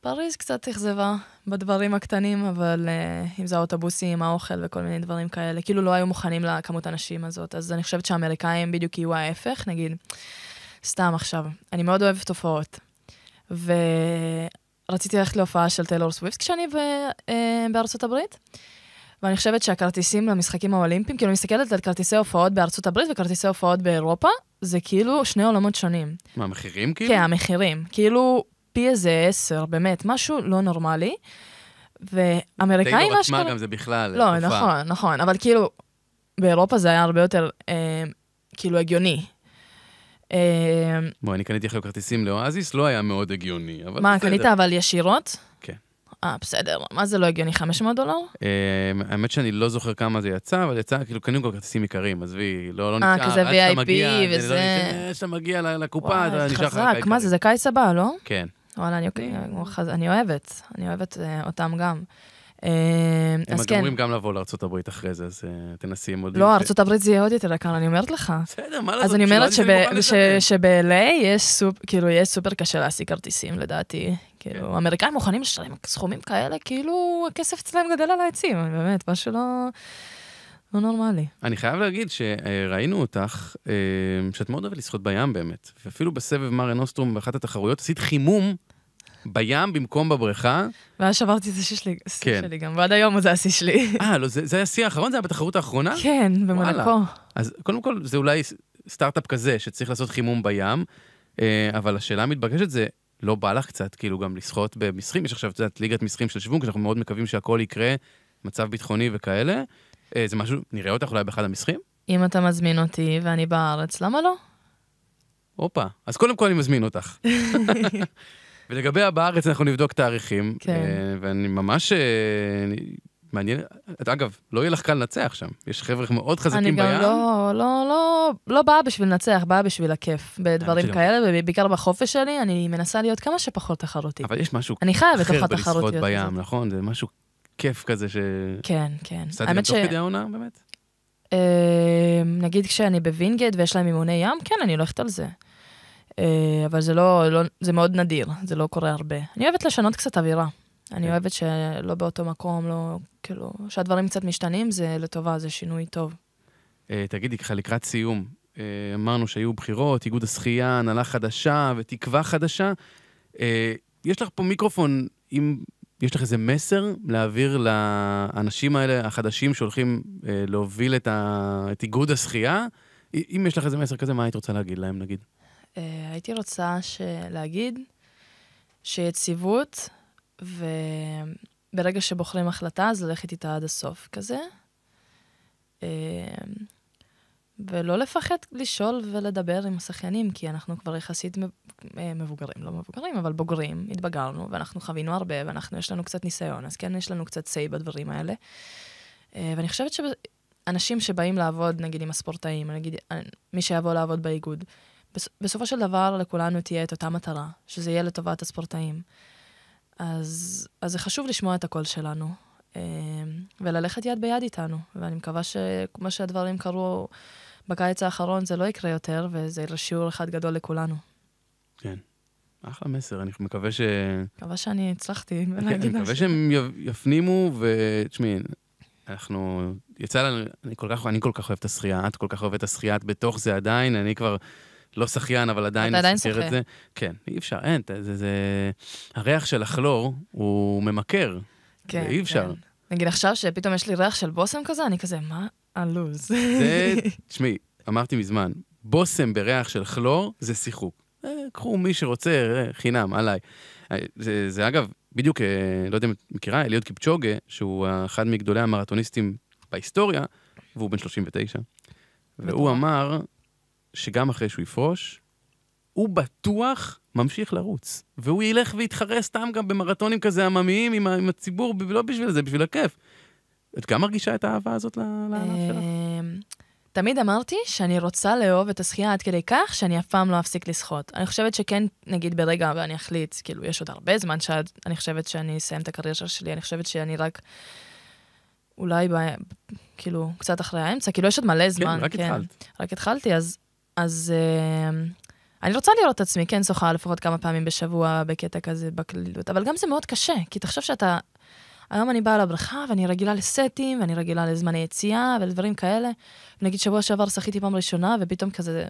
Speaker 2: פריז קצת אכזבה בדברים הקטנים, אבל uh, אם זה האוטובוסים, האוכל וכל מיני דברים כאלה, כאילו לא היו מוכנים לכמות הנשים הזאת. אז אני חושבת שהאמריקאים בדיוק יהיו ההפך, נגיד, סתם עכשיו, אני מאוד אוהבת תופעות. ורציתי ללכת להופעה של טיילור סוויפט כשאני ב... אה, בארצות הברית. ואני חושבת שהכרטיסים למשחקים האולימפיים, כאילו, מסתכלת על כרטיסי הופעות בארצות הברית וכרטיסי הופעות באירופה, זה כאילו שני עולמות שונים.
Speaker 1: מה, המחירים כאילו? כן,
Speaker 2: המחירים. כאילו, פי איזה עשר, באמת, משהו לא נורמלי. ואמריקאים לא אשכרה... טיילור עצמה גם זה
Speaker 1: בכלל, לא, תקופה. נכון,
Speaker 2: נכון, אבל כאילו, באירופה זה היה הרבה יותר, אה, כאילו, הגיוני. אה,
Speaker 1: בוא, אני קניתי עכשיו כרטיסים לאואזיס, לא היה מאוד הגיוני, אבל מה, בסדר. מה, קנית אבל
Speaker 2: ישירות? כן. אה, בסדר, מה זה לא הגיוני, 500 דולר?
Speaker 1: אה, האמת שאני לא זוכר כמה זה יצא, אבל יצא, כאילו, קנינו כבר כרטיסים יקרים, עזבי, לא, לא אה, נשאר, עד שאתה מגיע, לא- אה, כזה VIP וזה... עד שאתה מגיע לקופה,
Speaker 2: אתה נשאר לך חזק, מה זה, זה קיץ הבא, לא? כן. וואלה, אני, אוקיי. אה, אני אוהבת, אני אוהבת אה, אותם גם. אה, אז כן. הם אמורים
Speaker 1: גם לבוא לארה"ב אחרי זה, אז אה, תנסי עם עוד... לא, ארה"ב
Speaker 2: זה יהיה עוד יותר יקר, אני אומרת לך. בסדר, מה לעשות? אז אני אומרת שב-LA יש סופר כאילו, יש סופר קשה להשיג כרטיסים, לדעתי. כאילו, כן. אמריקאים מוכנים לשלם סכומים כאלה, כאילו הכסף אצלם גדל על העצים, באמת, משהו לא... לא נורמלי.
Speaker 1: אני חייב להגיד שראינו אותך, שאת מאוד אוהבת לשחות בים באמת, ואפילו בסבב מרן אוסטרום, באחת התחרויות עשית חימום בים במקום בבריכה.
Speaker 2: ואז שברתי את השיא שלי, כן. שלי גם, ועד היום זה השיא
Speaker 1: שלי. אה, לא, זה, זה היה השיא האחרון? זה היה בתחרות האחרונה? כן, במונקו. אז קודם כל, זה אולי סטארט-אפ כזה, שצריך לעשות חימום בים, אה, אבל השאלה המתבקשת זה, לא בא לך קצת כאילו גם לשחות במסחים? יש עכשיו, את יודעת, ליגת מסחים של שוונק, שאנחנו מאוד מקווים שהכל יקרה, מצב ביטחוני וכאלה. אה, זה משהו, נראה אותך אולי באחד המסחים?
Speaker 2: אם אתה מזמין אותי ואני בארץ, למה לא?
Speaker 1: הופה, אז קודם כל אני מזמין אותך. ולגבי הבארץ, אנחנו נבדוק תאריכים. כן. אה, ואני ממש... אה, מעניין, את אגב, לא יהיה לך קל לנצח שם, יש חבר'ה מאוד חזקים בים. אני גם בים. לא,
Speaker 2: לא, לא, לא באה בשביל לנצח, באה בשביל הכיף בדברים כאלה, ובעיקר בחופש שלי, אני מנסה להיות כמה שפחות תחרותי. אבל יש
Speaker 1: משהו אני חיה בתוך התחרותיות. אחר נכון? זה משהו כיף כזה ש... כן, כן. עשיתי גם תוך כדי העונה,
Speaker 2: באמת? אה, נגיד כשאני בווינגייט ויש להם אימוני ים, כן, אני הולכת על זה. אה, אבל זה לא, לא, זה מאוד נדיר, זה לא קורה הרבה. אני אוהבת לשנות קצת אווירה. אני כן. אוהבת שלא באותו מקום, לא, כאילו, שהדברים קצת משתנים, זה לטובה, זה שינוי טוב.
Speaker 1: אה, תגידי, ככה לקראת סיום, אה, אמרנו שהיו בחירות, איגוד השחייה, הנהלה חדשה ותקווה חדשה. יש לך פה מיקרופון, אם יש לך איזה מסר להעביר לאנשים האלה, החדשים שהולכים להוביל את, ה... את איגוד השחייה, אם יש לך איזה מסר כזה, מה היית רוצה להגיד להם, נגיד?
Speaker 2: אה, הייתי רוצה להגיד שיציבות, וברגע שבוחרים החלטה, אז ללכת איתה עד הסוף כזה. אה, ולא לפחד לשאול ולדבר עם השחיינים, כי אנחנו כבר יחסית אה, מבוגרים, לא מבוגרים, אבל בוגרים, התבגרנו, ואנחנו חווינו הרבה, ואנחנו, יש לנו קצת ניסיון, אז כן, יש לנו קצת say בדברים האלה. ואני חושבת שאנשים שבאים לעבוד, נגיד, עם הספורטאים, נגיד, מי שיבוא לעבוד באיגוד, בסופו של דבר לכולנו תהיה את אותה מטרה, שזה יהיה לטובת הספורטאים. אז, אז זה חשוב לשמוע את הקול שלנו, אה, וללכת יד ביד איתנו, ואני מקווה שכמו שהדברים קרו בקיץ האחרון, זה לא יקרה יותר, וזה יהיה שיעור אחד גדול לכולנו.
Speaker 1: כן. אחלה מסר, אני מקווה ש...
Speaker 2: מקווה שאני הצלחתי כן, להגיד משהו. אני מקווה שהם
Speaker 1: יפנימו, ותשמעי, אנחנו, יצא לנו, אני כל כך אוהב את השחייה, את כל כך אוהבת את השחייה, את בתוך זה עדיין, אני כבר לא שחיין, אבל עדיין מסקר את זה. כן, אי אפשר, אין, זה, זה... הריח של הכלור הוא ממכר,
Speaker 2: כן, ואי אפשר. כן. נגיד עכשיו שפתאום יש לי ריח של בושם כזה, אני כזה, מה הלו"ז? זה,
Speaker 1: תשמעי, אמרתי מזמן, בושם בריח של כלור זה שיחוק. אה, קחו מי שרוצה, אה, חינם, עליי. אה, זה, זה אגב, בדיוק, לא יודע אם את מכירה, אליוד קיפצ'וגה, שהוא אחד מגדולי המרתוניסטים בהיסטוריה, והוא בן 39. והוא אמר שגם אחרי שהוא יפרוש, הוא בטוח ממשיך לרוץ. והוא ילך ויתחרה סתם גם במרתונים כזה עממיים עם, עם הציבור, לא בשביל זה, בשביל הכיף. את גם מרגישה את האהבה הזאת לענף שלך?
Speaker 2: אמ, תמיד אמרתי שאני רוצה לאהוב את השחייה עד כדי כך שאני אף פעם לא אפסיק לשחות. אני חושבת שכן, נגיד ברגע ואני אחליט, כאילו, יש עוד הרבה זמן שעד אני חושבת שאני אסיים את הקריירה שלי, אני חושבת שאני רק... אולי, ב... כאילו, קצת אחרי האמצע, כאילו, יש עוד מלא כן, זמן. כן, רק כן. התחלת. רק התחלתי, אז אז uh, אני רוצה לראות את עצמי כן שוחה לפחות כמה פעמים בשבוע בקטע כזה בכללות, אבל גם זה מאוד קשה, כי תחשוב שאתה... היום אני באה לברכה ואני רגילה לסטים, ואני רגילה לזמני יציאה ולדברים כאלה. נגיד שבוע שעבר שחיתי פעם ראשונה, ופתאום כזה...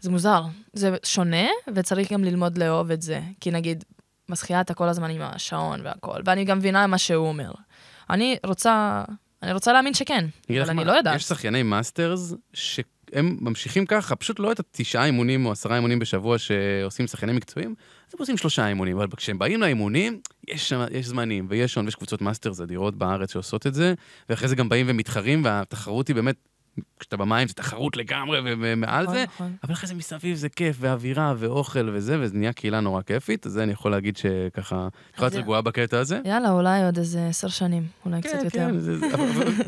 Speaker 2: זה מוזר. זה שונה, וצריך גם ללמוד לאהוב את זה. כי נגיד, בשחייה אתה כל הזמן עם השעון והכל, ואני גם מבינה מה שהוא אומר. אני רוצה... אני רוצה להאמין שכן, אבל אני מה, לא יודעת. יש
Speaker 1: שחייני מאסטרס ש... הם ממשיכים ככה, פשוט לא את התשעה אימונים או עשרה אימונים בשבוע שעושים שחקנים מקצועיים, אז הם עושים שלושה אימונים, אבל כשהם באים לאימונים, יש, יש זמנים ויש שם, ויש קבוצות מאסטרס אדירות בארץ שעושות את זה, ואחרי זה גם באים ומתחרים, והתחרות היא באמת כשאתה במים זה תחרות לגמרי ומעל נכון, זה, נכון. אבל אחרי זה מסביב זה כיף, ואווירה, ואוכל וזה, וזה נהיה קהילה נורא כיפית, אז זה אני יכול להגיד שככה, יכולה להיות רגועה בקטע הזה.
Speaker 2: יאללה, אולי עוד איזה עשר שנים, אולי כן, קצת כן, יותר. כן,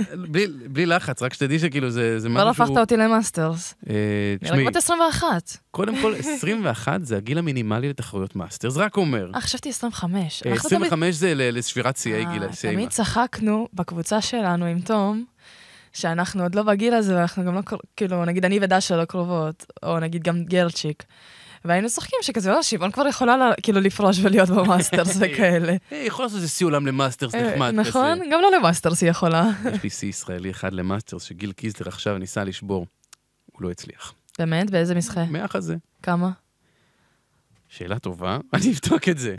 Speaker 1: כן, בלי, לחץ, רק שתדעי שכאילו זה, משהו... כבר הפכת אותי
Speaker 2: למאסטרס.
Speaker 1: אה, תשמעי. אני רק בת
Speaker 2: 21. קודם כל, 21
Speaker 1: זה הגיל המינימלי לתחרויות מאסטרס, רק אומר. אה,
Speaker 2: חשבתי 25. 25
Speaker 1: אה, זה לשבירת שיאי אה, גיל, תמיד
Speaker 2: צחקנו בקבוצה שלנו עם תום. שאנחנו עוד לא בגיל הזה, ואנחנו גם לא, כאילו, נגיד אני ודשה לא קרובות, או נגיד גם גרצ'יק. והיינו שוחקים שכזה, לא, אה, שמעון כבר יכולה לה, כאילו לפרוש ולהיות במאסטרס וכאלה.
Speaker 1: היא יכולה לעשות איזה שיא עולם למאסטרס אה, נחמד. נכון,
Speaker 2: גם לא למאסטרס היא יכולה.
Speaker 1: יש לי שיא ישראלי אחד למאסטרס שגיל קיסלר עכשיו ניסה לשבור, הוא לא הצליח.
Speaker 2: באמת? באיזה משחק? מהחזה. כמה?
Speaker 1: שאלה טובה, אני אבדוק את זה.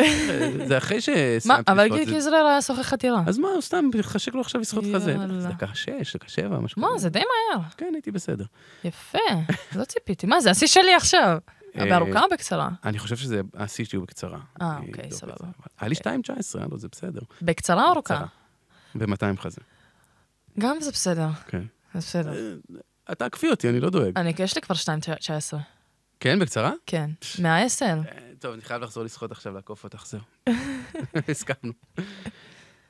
Speaker 1: זה אחרי שסיימתי לשחות את זה. אבל גיל קיזלר
Speaker 2: היה שוחק חתירה. אז מה, סתם, חשק לו עכשיו לשחות
Speaker 1: חזה. דקה שש, דקה שבע, משהו כזה. מה,
Speaker 2: זה די מהר. כן, הייתי בסדר. יפה, לא ציפיתי. מה, זה השיא שלי עכשיו. אה, בארוכה או בקצרה?
Speaker 1: אני חושב שזה השיא שלי הוא בקצרה.
Speaker 2: אה, אוקיי, סבבה.
Speaker 1: היה לי 2.19, היה לו, זה בסדר.
Speaker 2: בקצרה או ארוכה?
Speaker 1: ב-200 חזה.
Speaker 2: גם זה בסדר. כן. זה בסדר.
Speaker 1: אה, אתה עקפי אותי, אני לא דואג.
Speaker 2: אני, יש לי כבר 2.19. כן, בקצרה? כן, מהעשר.
Speaker 1: אה, טוב, אני חייב לחזור לשחות עכשיו, לעקוף אותך, זהו. הסכמנו.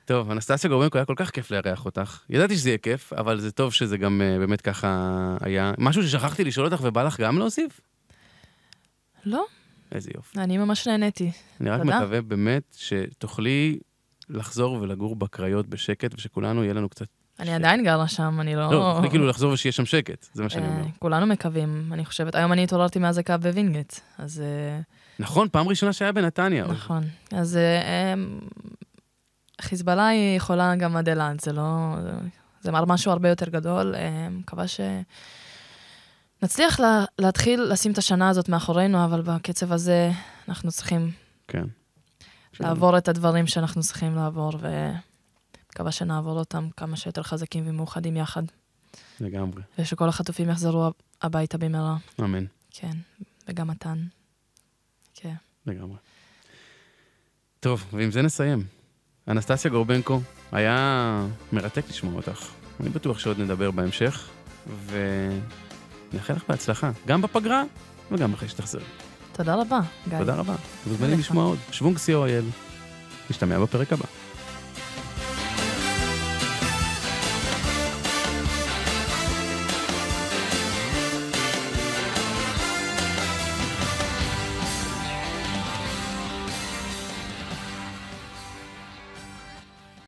Speaker 1: טוב, אנסטסיה גורמנקו, היה כל כך כיף לארח אותך. ידעתי שזה יהיה כיף, אבל זה טוב שזה גם אה, באמת ככה היה. משהו ששכחתי לשאול אותך ובא לך גם להוסיף? לא. איזה יופי.
Speaker 2: אני ממש נהניתי. אני רק תודה. מקווה
Speaker 1: באמת שתוכלי לחזור ולגור בקריות בשקט, ושכולנו, יהיה לנו קצת
Speaker 2: אני עדיין גרה שם, אני לא... לא, זה כאילו לחזור
Speaker 1: ושיהיה שם שקט, זה מה שאני אה, אומר.
Speaker 2: כולנו מקווים, אני חושבת. היום אני התעוררתי מאז הקו בווינגייט,
Speaker 1: אז... אה, נכון, פעם ראשונה שהיה בנתניה. נכון.
Speaker 2: אז אה, אמ, חיזבאללה היא יכולה גם עד אילת, זה לא... זה משהו הרבה יותר גדול. מקווה ש... נצליח לה, להתחיל לשים את השנה הזאת מאחורינו, אבל בקצב הזה אנחנו צריכים כן. לעבור את הדברים שאנחנו צריכים לעבור, ו... מקווה שנעבור אותם כמה שיותר חזקים ומאוחדים יחד. לגמרי. ושכל החטופים יחזרו הביתה במהרה. אמן. כן, וגם מתן. כן. לגמרי.
Speaker 1: טוב, ועם זה נסיים. אנסטסיה גורבנקו, היה מרתק לשמוע אותך. אני בטוח שעוד נדבר בהמשך, ונאחל לך בהצלחה, גם בפגרה וגם אחרי שתחזרי.
Speaker 2: תודה רבה, גיא. תודה רבה.
Speaker 1: מוזמנים לשמוע עוד. שוונג co.il. נשתמע בפרק הבא.